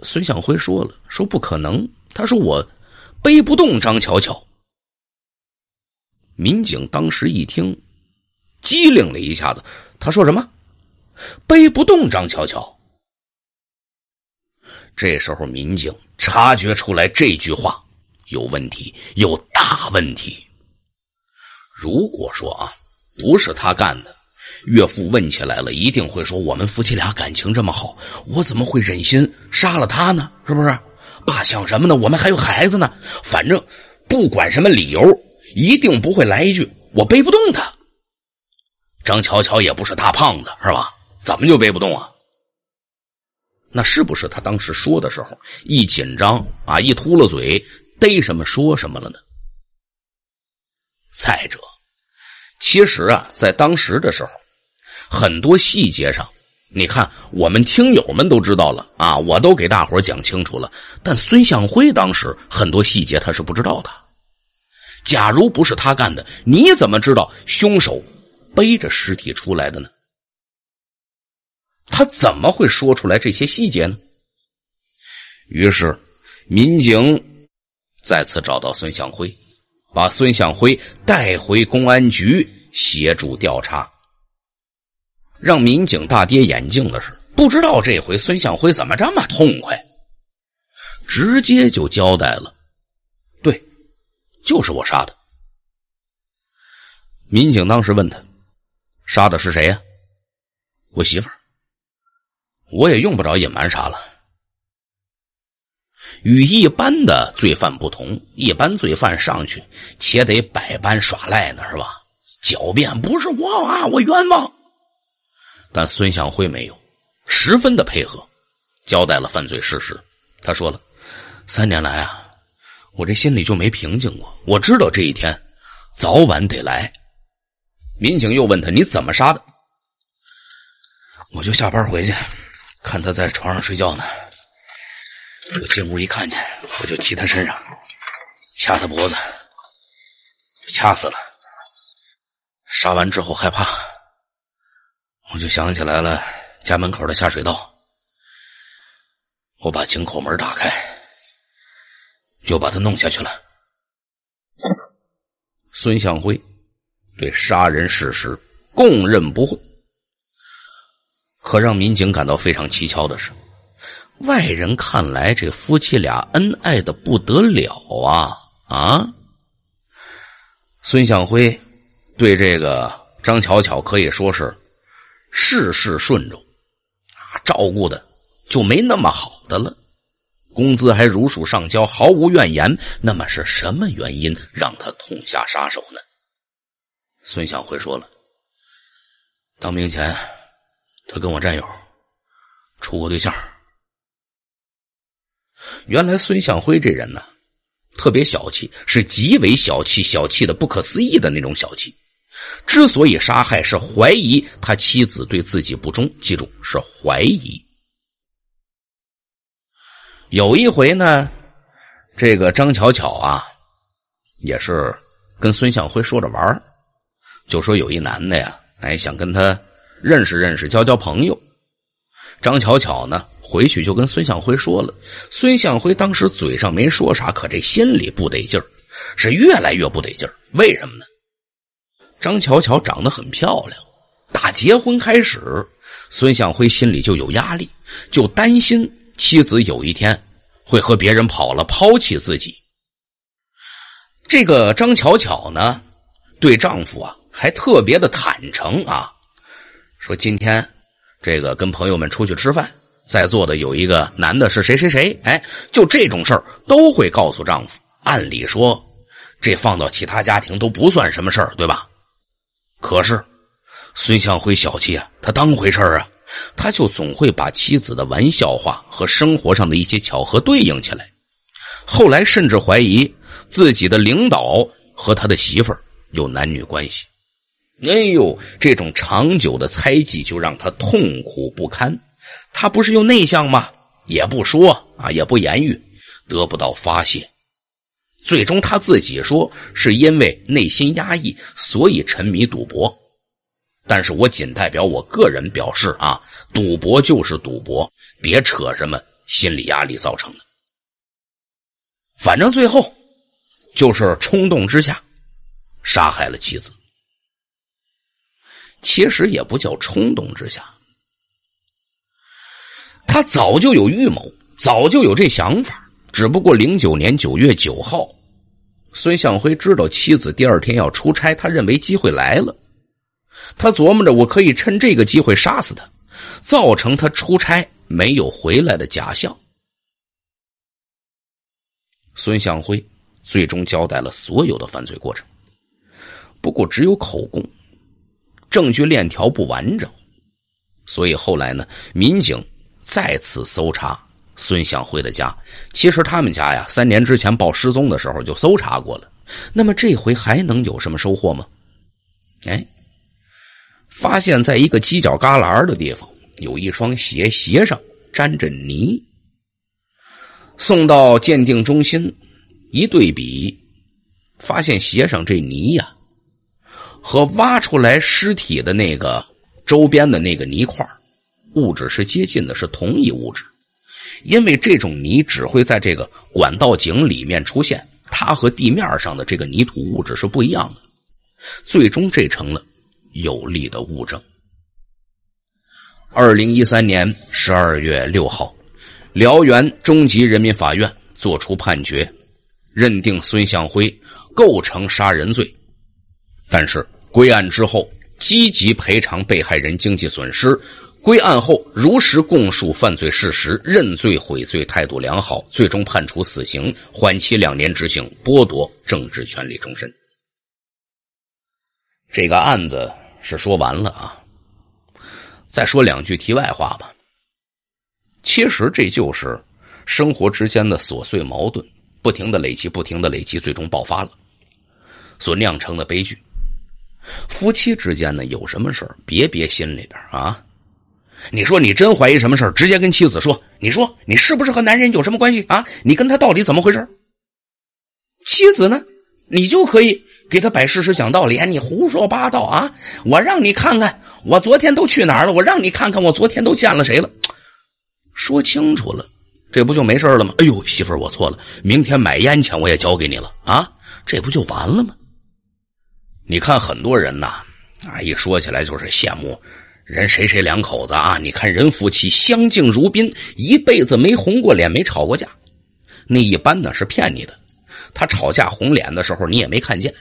[SPEAKER 1] 孙向辉说了，说不可能。他说：“我背不动张巧巧。”民警当时一听，机灵了一下子。他说什么？背不动张巧巧。这时候，民警察觉出来这句话有问题，有大问题。如果说啊，不是他干的，岳父问起来了，一定会说：“我们夫妻俩感情这么好，我怎么会忍心杀了他呢？”是不是？爸想什么呢？我们还有孩子呢。反正不管什么理由，一定不会来一句“我背不动他”。张巧巧也不是大胖子，是吧？怎么就背不动啊？那是不是他当时说的时候一紧张啊，一秃了嘴，逮什么说什么了呢？再者，其实啊，在当时的时候，很多细节上。你看，我们听友们都知道了啊，我都给大伙讲清楚了。但孙向辉当时很多细节他是不知道的。假如不是他干的，你怎么知道凶手背着尸体出来的呢？他怎么会说出来这些细节呢？于是，民警再次找到孙向辉，把孙向辉带回公安局协助调查。让民警大跌眼镜的是，不知道这回孙向辉怎么这么痛快，直接就交代了。对，就是我杀的。民警当时问他：“杀的是谁呀？”“我媳妇儿。”“我也用不着隐瞒啥了。”与一般的罪犯不同，一般罪犯上去且得百般耍赖呢，是吧？狡辩：“不是我啊，我冤枉。”但孙向辉没有，十分的配合，交代了犯罪事实。他说了：“三年来啊，我这心里就没平静过。我知道这一天早晚得来。”民警又问他：“你怎么杀的？”我就下班回去，看他在床上睡觉呢。我进屋一看见，我就骑他身上，掐他脖子，掐死了。杀完之后害怕。我就想起来了，家门口的下水道，我把井口门打开，就把他弄下去了。孙向辉对杀人事实供认不讳，可让民警感到非常蹊跷的是，外人看来这夫妻俩恩爱的不得了啊啊！孙向辉对这个张巧巧可以说是。事事顺着，啊，照顾的就没那么好的了，工资还如数上交，毫无怨言。那么是什么原因让他痛下杀手呢？孙向辉说了，当兵前他跟我战友处过对象。原来孙向辉这人呢，特别小气，是极为小气、小气的不可思议的那种小气。之所以杀害，是怀疑他妻子对自己不忠。记住，是怀疑。有一回呢，这个张巧巧啊，也是跟孙向辉说着玩就说有一男的呀，哎，想跟他认识认识，交交朋友。张巧巧呢，回去就跟孙向辉说了。孙向辉当时嘴上没说啥，可这心里不得劲儿，是越来越不得劲儿。为什么呢？张巧巧长得很漂亮，打结婚开始，孙向辉心里就有压力，就担心妻子有一天会和别人跑了抛弃自己。这个张巧巧呢，对丈夫啊还特别的坦诚啊，说今天这个跟朋友们出去吃饭，在座的有一个男的是谁谁谁，哎，就这种事儿都会告诉丈夫。按理说，这放到其他家庭都不算什么事儿，对吧？可是，孙向辉小气啊，他当回事儿啊，他就总会把妻子的玩笑话和生活上的一些巧合对应起来。后来甚至怀疑自己的领导和他的媳妇儿有男女关系。哎呦，这种长久的猜忌就让他痛苦不堪。他不是又内向吗？也不说啊，也不言语，得不到发泄。最终他自己说，是因为内心压抑，所以沉迷赌博。但是我仅代表我个人表示啊，赌博就是赌博，别扯什么心理压力造成的。反正最后就是冲动之下杀害了妻子。其实也不叫冲动之下，他早就有预谋，早就有这想法。只不过零九年九月九号，孙向辉知道妻子第二天要出差，他认为机会来了，他琢磨着我可以趁这个机会杀死他，造成他出差没有回来的假象。孙向辉最终交代了所有的犯罪过程，不过只有口供，证据链条不完整，所以后来呢，民警再次搜查。孙向辉的家，其实他们家呀，三年之前报失踪的时候就搜查过了。那么这回还能有什么收获吗？哎，发现在一个犄角旮旯的地方有一双鞋，鞋上沾着泥。送到鉴定中心一对比，发现鞋上这泥呀，和挖出来尸体的那个周边的那个泥块物质是接近的，是同一物质。因为这种泥只会在这个管道井里面出现，它和地面上的这个泥土物质是不一样的。最终，这成了有力的物证。二零一三年十二月六号，辽源中级人民法院作出判决，认定孙向辉构成杀人罪，但是归案之后积极赔偿被害人经济损失。归案后，如实供述犯罪事实，认罪悔罪态度良好，最终判处死刑，缓期两年执行，剥夺政治权利终身。这个案子是说完了啊，再说两句题外话吧。其实这就是生活之间的琐碎矛盾，不停的累积，不停的累积，最终爆发了，所酿成的悲剧。夫妻之间呢，有什么事别憋心里边啊。你说你真怀疑什么事儿，直接跟妻子说。你说你是不是和男人有什么关系啊？你跟他到底怎么回事？妻子呢？你就可以给他摆事实、讲道理啊！你胡说八道啊！我让你看看，我昨天都去哪儿了？我让你看看，我昨天都见了谁了？说清楚了，这不就没事了吗？哎呦，媳妇儿，我错了。明天买烟钱我也交给你了啊，这不就完了吗？你看很多人呐，啊，一说起来就是羡慕。人谁谁两口子啊？你看人夫妻相敬如宾，一辈子没红过脸，没吵过架。那一般呢是骗你的，他吵架红脸的时候你也没看见。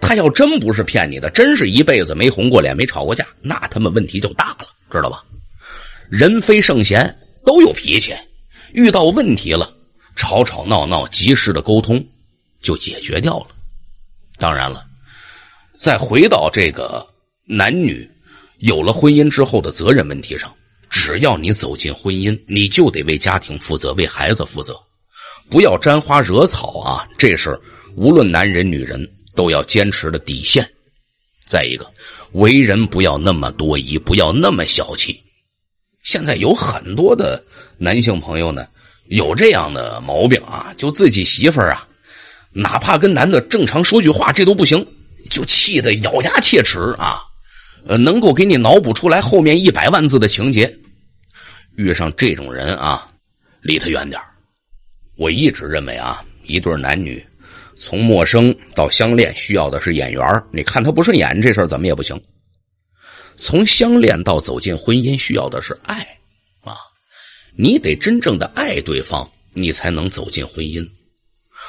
[SPEAKER 1] 他要真不是骗你的，真是一辈子没红过脸，没吵过架，那他们问题就大了，知道吧？人非圣贤，都有脾气，遇到问题了，吵吵闹闹，及时的沟通就解决掉了。当然了，再回到这个男女。有了婚姻之后的责任问题上，只要你走进婚姻，你就得为家庭负责，为孩子负责，不要沾花惹草啊！这是无论男人女人都要坚持的底线。再一个，为人不要那么多疑，不要那么小气。现在有很多的男性朋友呢，有这样的毛病啊，就自己媳妇儿啊，哪怕跟男的正常说句话，这都不行，就气得咬牙切齿啊。呃，能够给你脑补出来后面一百万字的情节，遇上这种人啊，离他远点我一直认为啊，一对男女从陌生到相恋，需要的是眼缘你看他不顺眼，这事儿怎么也不行。从相恋到走进婚姻，需要的是爱啊，你得真正的爱对方，你才能走进婚姻。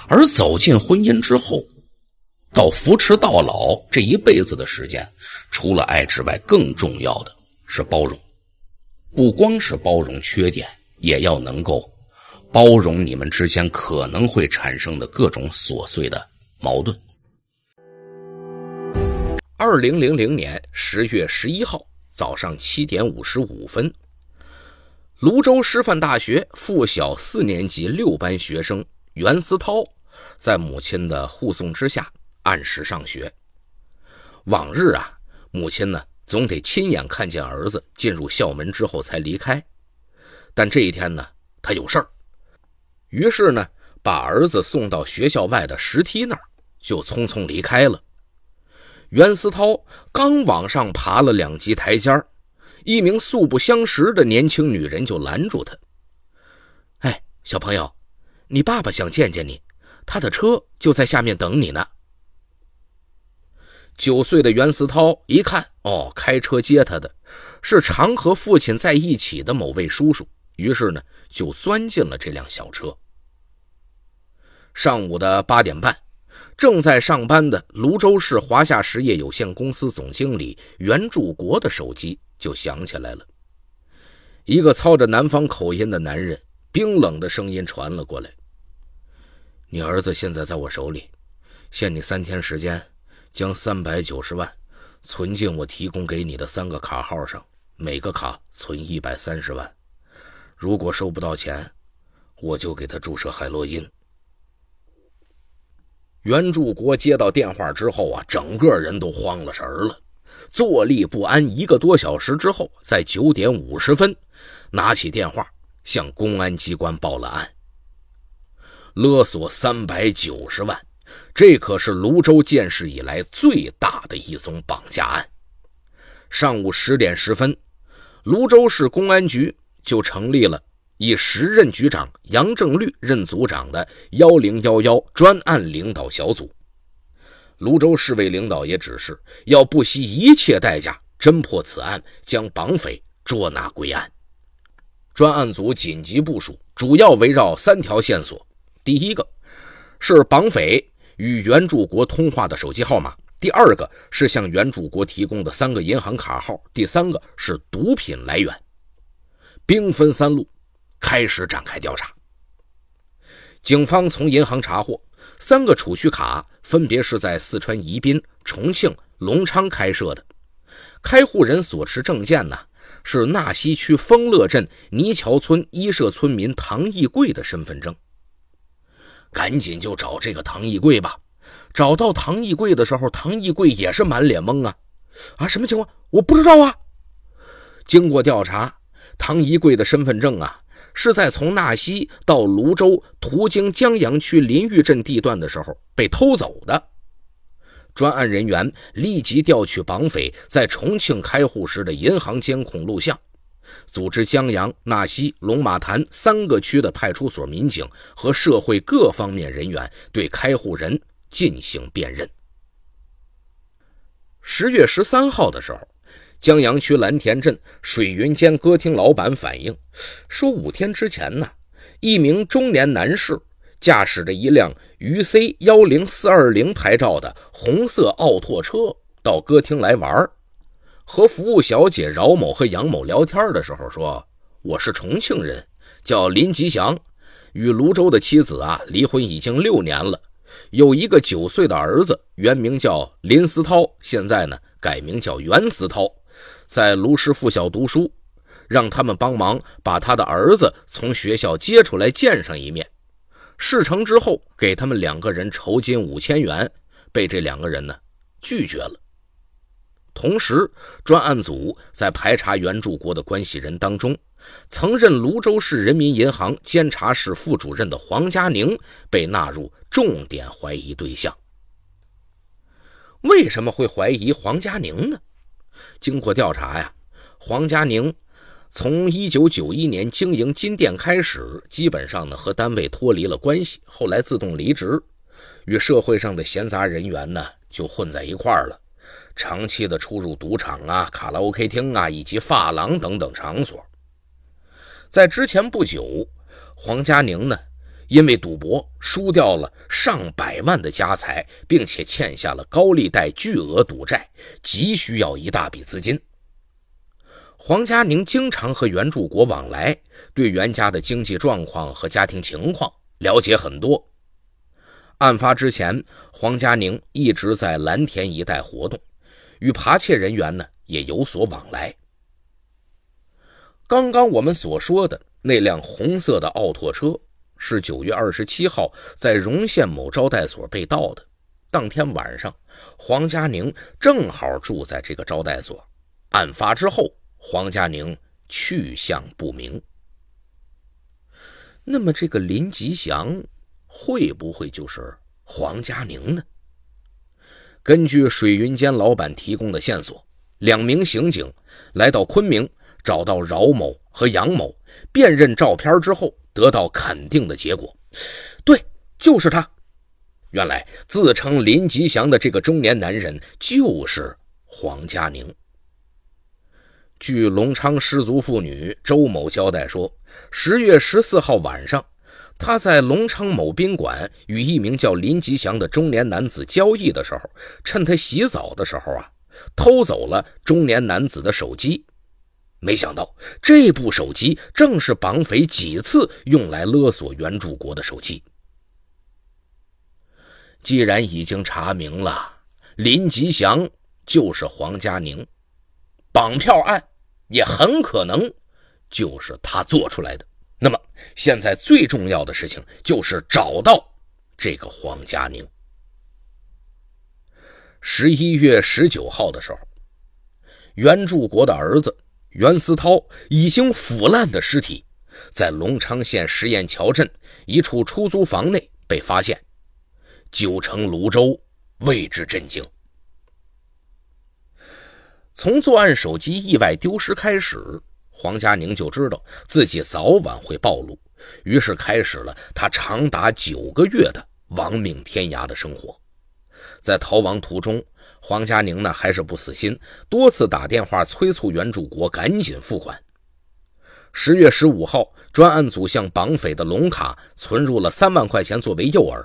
[SPEAKER 1] 而走进婚姻之后。到扶持到老这一辈子的时间，除了爱之外，更重要的是包容。不光是包容缺点，也要能够包容你们之间可能会产生的各种琐碎的矛盾。二零零零年十月十一号早上七点五十五分，泸州师范大学附小四年级六班学生袁思涛，在母亲的护送之下。按时上学。往日啊，母亲呢总得亲眼看见儿子进入校门之后才离开。但这一天呢，他有事儿，于是呢把儿子送到学校外的石梯那儿，就匆匆离开了。袁思涛刚往上爬了两级台阶，一名素不相识的年轻女人就拦住他：“哎，小朋友，你爸爸想见见你，他的车就在下面等你呢。”九岁的袁思涛一看，哦，开车接他的，是常和父亲在一起的某位叔叔。于是呢，就钻进了这辆小车。上午的八点半，正在上班的泸州市华夏实业有限公司总经理袁柱国的手机就响起来了，一个操着南方口音的男人冰冷的声音传了过来：“你儿子现在在我手里，限你三天时间。”将三百九十万存进我提供给你的三个卡号上，每个卡存一百三十万。如果收不到钱，我就给他注射海洛因。袁柱国接到电话之后啊，整个人都慌了神了，坐立不安。一个多小时之后，在九点五十分，拿起电话向公安机关报了案，勒索三百九十万。这可是泸州建市以来最大的一宗绑架案。上午十点十分，泸州市公安局就成立了以时任局长杨正绿任组长的“幺零幺幺”专案领导小组。泸州市委领导也指示，要不惜一切代价侦破此案，将绑匪捉拿归案。专案组紧急部署，主要围绕三条线索：第一个是绑匪。与原主国通话的手机号码，第二个是向原主国提供的三个银行卡号，第三个是毒品来源。兵分三路，开始展开调查。警方从银行查获三个储蓄卡，分别是在四川宜宾、重庆隆昌开设的。开户人所持证件呢，是纳溪区丰乐镇泥桥村一社村民唐义贵的身份证。赶紧就找这个唐一贵吧，找到唐一贵的时候，唐一贵也是满脸懵啊，啊，什么情况？我不知道啊。经过调查，唐一贵的身份证啊是在从纳溪到泸州，途经江阳区林峪镇地段的时候被偷走的。专案人员立即调取绑匪在重庆开户时的银行监控录像。组织江阳、纳溪、龙马潭三个区的派出所民警和社会各方面人员对开户人进行辨认。十月十三号的时候，江阳区蓝田镇水云间歌厅老板反映说，五天之前呢，一名中年男士驾驶着一辆渝 C 幺零四二零牌照的红色奥拓车到歌厅来玩儿。和服务小姐饶某和杨某聊天的时候说：“我是重庆人，叫林吉祥，与泸州的妻子啊离婚已经六年了，有一个九岁的儿子，原名叫林思涛，现在呢改名叫袁思涛，在泸师附小读书，让他们帮忙把他的儿子从学校接出来见上一面，事成之后给他们两个人酬金五千元，被这两个人呢拒绝了。”同时，专案组在排查援助国的关系人当中，曾任泸州市人民银行监察室副主任的黄佳宁被纳入重点怀疑对象。为什么会怀疑黄佳宁呢？经过调查呀，黄佳宁从一九九一年经营金店开始，基本上呢和单位脱离了关系，后来自动离职，与社会上的闲杂人员呢就混在一块儿了。长期的出入赌场啊、卡拉 OK 厅啊以及发廊等等场所。在之前不久，黄佳宁呢因为赌博输掉了上百万的家财，并且欠下了高利贷巨额赌债，急需要一大笔资金。黄佳宁经常和袁柱国往来，对袁家的经济状况和家庭情况了解很多。案发之前，黄佳宁一直在蓝田一带活动。与扒窃人员呢也有所往来。刚刚我们所说的那辆红色的奥拓车，是九月二十七号在荣县某招待所被盗的。当天晚上，黄佳宁正好住在这个招待所。案发之后，黄佳宁去向不明。那么，这个林吉祥会不会就是黄佳宁呢？根据水云间老板提供的线索，两名刑警来到昆明，找到饶某和杨某，辨认照片之后，得到肯定的结果，对，就是他。原来自称林吉祥的这个中年男人，就是黄佳宁。据隆昌失足妇女周某交代说，十月十四号晚上。他在隆昌某宾馆与一名叫林吉祥的中年男子交易的时候，趁他洗澡的时候啊，偷走了中年男子的手机。没想到这部手机正是绑匪几次用来勒索袁柱国的手机。既然已经查明了林吉祥就是黄佳宁，绑票案也很可能就是他做出来的。那么，现在最重要的事情就是找到这个黄佳宁。十一月十九号的时候，袁柱国的儿子袁思涛已经腐烂的尸体，在隆昌县实验桥镇一处出租房内被发现，九城泸州为之震惊。从作案手机意外丢失开始。黄佳宁就知道自己早晚会暴露，于是开始了他长达九个月的亡命天涯的生活。在逃亡途中，黄佳宁呢还是不死心，多次打电话催促原主国赶紧付款。十月十五号，专案组向绑匪的龙卡存入了三万块钱作为诱饵，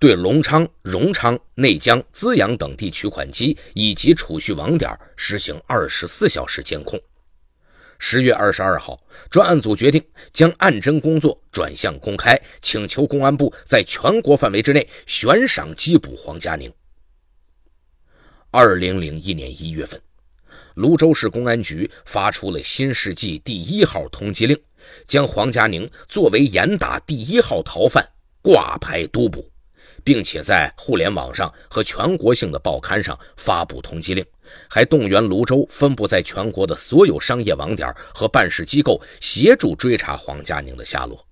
[SPEAKER 1] 对隆昌、荣昌、内江、资阳等地取款机以及储蓄网点实行二十四小时监控。十月二十二号，专案组决定将案侦工作转向公开，请求公安部在全国范围之内悬赏缉捕黄佳宁。二零零一年一月份，泸州市公安局发出了新世纪第一号通缉令，将黄佳宁作为严打第一号逃犯挂牌督捕，并且在互联网上和全国性的报刊上发布通缉令。还动员泸州分布在全国的所有商业网点和办事机构协助追查黄佳宁的下落。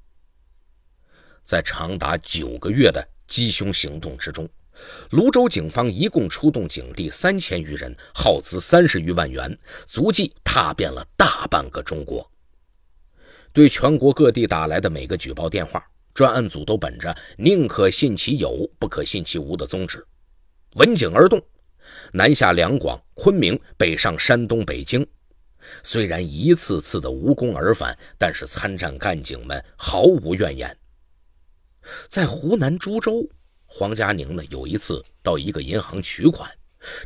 [SPEAKER 1] 在长达九个月的“缉凶行动”之中，泸州警方一共出动警力三千余人，耗资三十余万元，足迹踏遍了大半个中国。对全国各地打来的每个举报电话，专案组都本着“宁可信其有，不可信其无”的宗旨，闻警而动。南下两广、昆明，北上山东、北京，虽然一次次的无功而返，但是参战干警们毫无怨言。在湖南株洲，黄佳宁呢有一次到一个银行取款，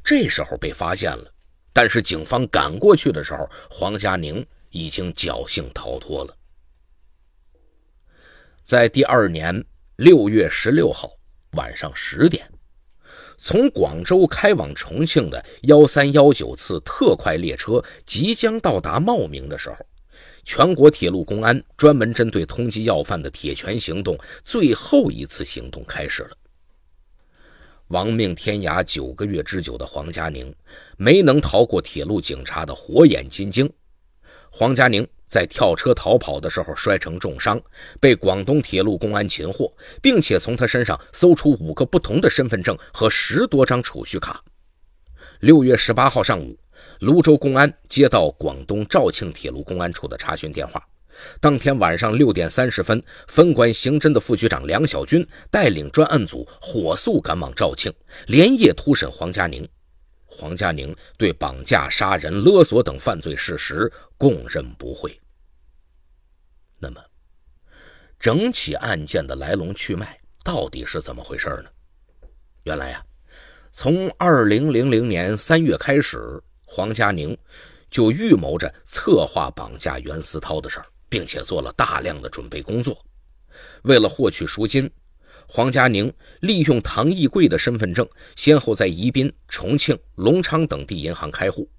[SPEAKER 1] 这时候被发现了，但是警方赶过去的时候，黄佳宁已经侥幸逃脱了。在第二年六月十六号晚上十点。从广州开往重庆的幺三幺九次特快列车即将到达茂名的时候，全国铁路公安专门针对通缉要犯的“铁拳行动”最后一次行动开始了。亡命天涯九个月之久的黄佳宁，没能逃过铁路警察的火眼金睛。黄佳宁。在跳车逃跑的时候摔成重伤，被广东铁路公安擒获，并且从他身上搜出五个不同的身份证和十多张储蓄卡。六月十八号上午，泸州公安接到广东肇庆铁路公安处的查询电话。当天晚上六点三十分，分管刑侦的副局长梁小军带领专案组火速赶往肇庆，连夜突审黄佳宁。黄佳宁对绑架、杀人、勒索等犯罪事实供认不讳。那么，整起案件的来龙去脉到底是怎么回事呢？原来啊，从二零零零年三月开始，黄佳宁就预谋着策划绑架袁思涛的事儿，并且做了大量的准备工作。为了获取赎金，黄佳宁利用唐义贵的身份证，先后在宜宾、重庆、隆昌等地银行开户。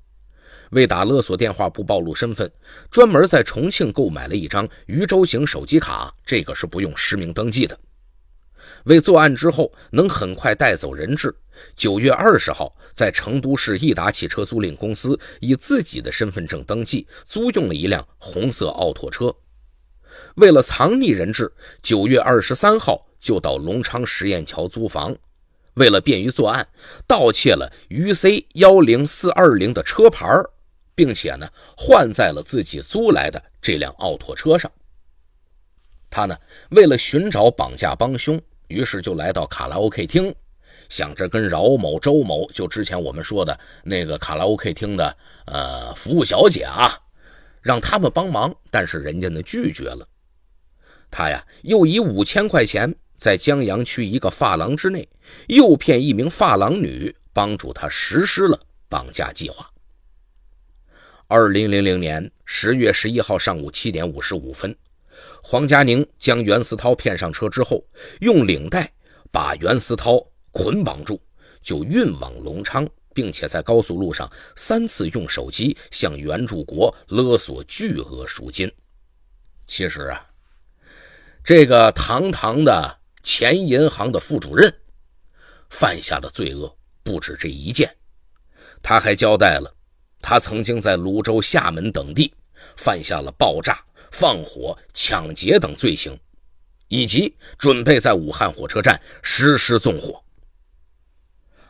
[SPEAKER 1] 为打勒索电话不暴露身份，专门在重庆购买了一张渝州行手机卡，这个是不用实名登记的。为作案之后能很快带走人质，九月二十号在成都市益达汽车租赁公司以自己的身份证登记租用了一辆红色奥拓车。为了藏匿人质，九月二十三号就到隆昌实验桥租房。为了便于作案，盗窃了渝 C 幺零四二零的车牌并且呢，换在了自己租来的这辆奥拓车上。他呢，为了寻找绑架帮凶，于是就来到卡拉 OK 厅，想着跟饶某、周某，就之前我们说的那个卡拉 OK 厅的呃服务小姐啊，让他们帮忙。但是人家呢拒绝了。他呀，又以五千块钱在江阳区一个发廊之内，诱骗一名发廊女，帮助他实施了绑架计划。二零零零年十月十一号上午七点五十五分，黄佳宁将袁思涛骗上车之后，用领带把袁思涛捆绑住，就运往隆昌，并且在高速路上三次用手机向袁柱国勒索巨额赎金。其实啊，这个堂堂的前银行的副主任，犯下的罪恶不止这一件，他还交代了。他曾经在泸州、厦门等地犯下了爆炸、放火、抢劫等罪行，以及准备在武汉火车站实施纵火。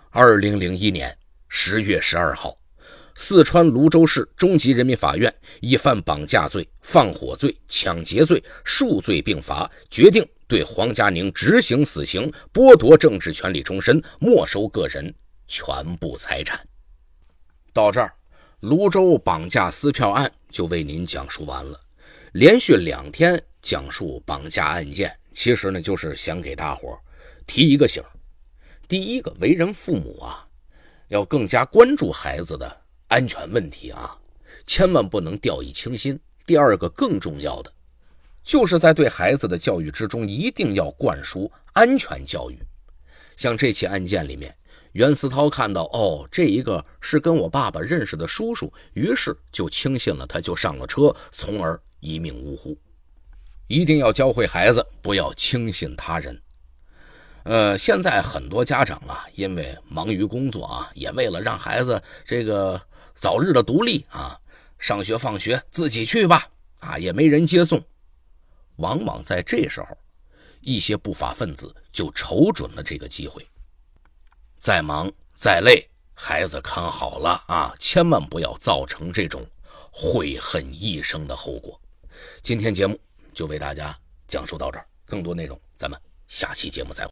[SPEAKER 1] 二零零一年十月十二号，四川泸州市中级人民法院以犯绑架罪、放火罪、抢劫罪数罪并罚，决定对黄佳宁执行死刑，剥夺政治权利终身，没收个人全部财产。到这儿。泸州绑架撕票案就为您讲述完了。连续两天讲述绑架案件，其实呢就是想给大伙提一个醒：第一个，为人父母啊，要更加关注孩子的安全问题啊，千万不能掉以轻心；第二个，更重要的，就是在对孩子的教育之中，一定要灌输安全教育。像这起案件里面。袁思涛看到，哦，这一个是跟我爸爸认识的叔叔，于是就轻信了他，就上了车，从而一命呜呼。一定要教会孩子不要轻信他人。呃，现在很多家长啊，因为忙于工作啊，也为了让孩子这个早日的独立啊，上学放学自己去吧，啊，也没人接送。往往在这时候，一些不法分子就瞅准了这个机会。再忙再累，孩子看好了啊！千万不要造成这种悔恨一生的后果。今天节目就为大家讲述到这儿，更多内容咱们下期节目再会。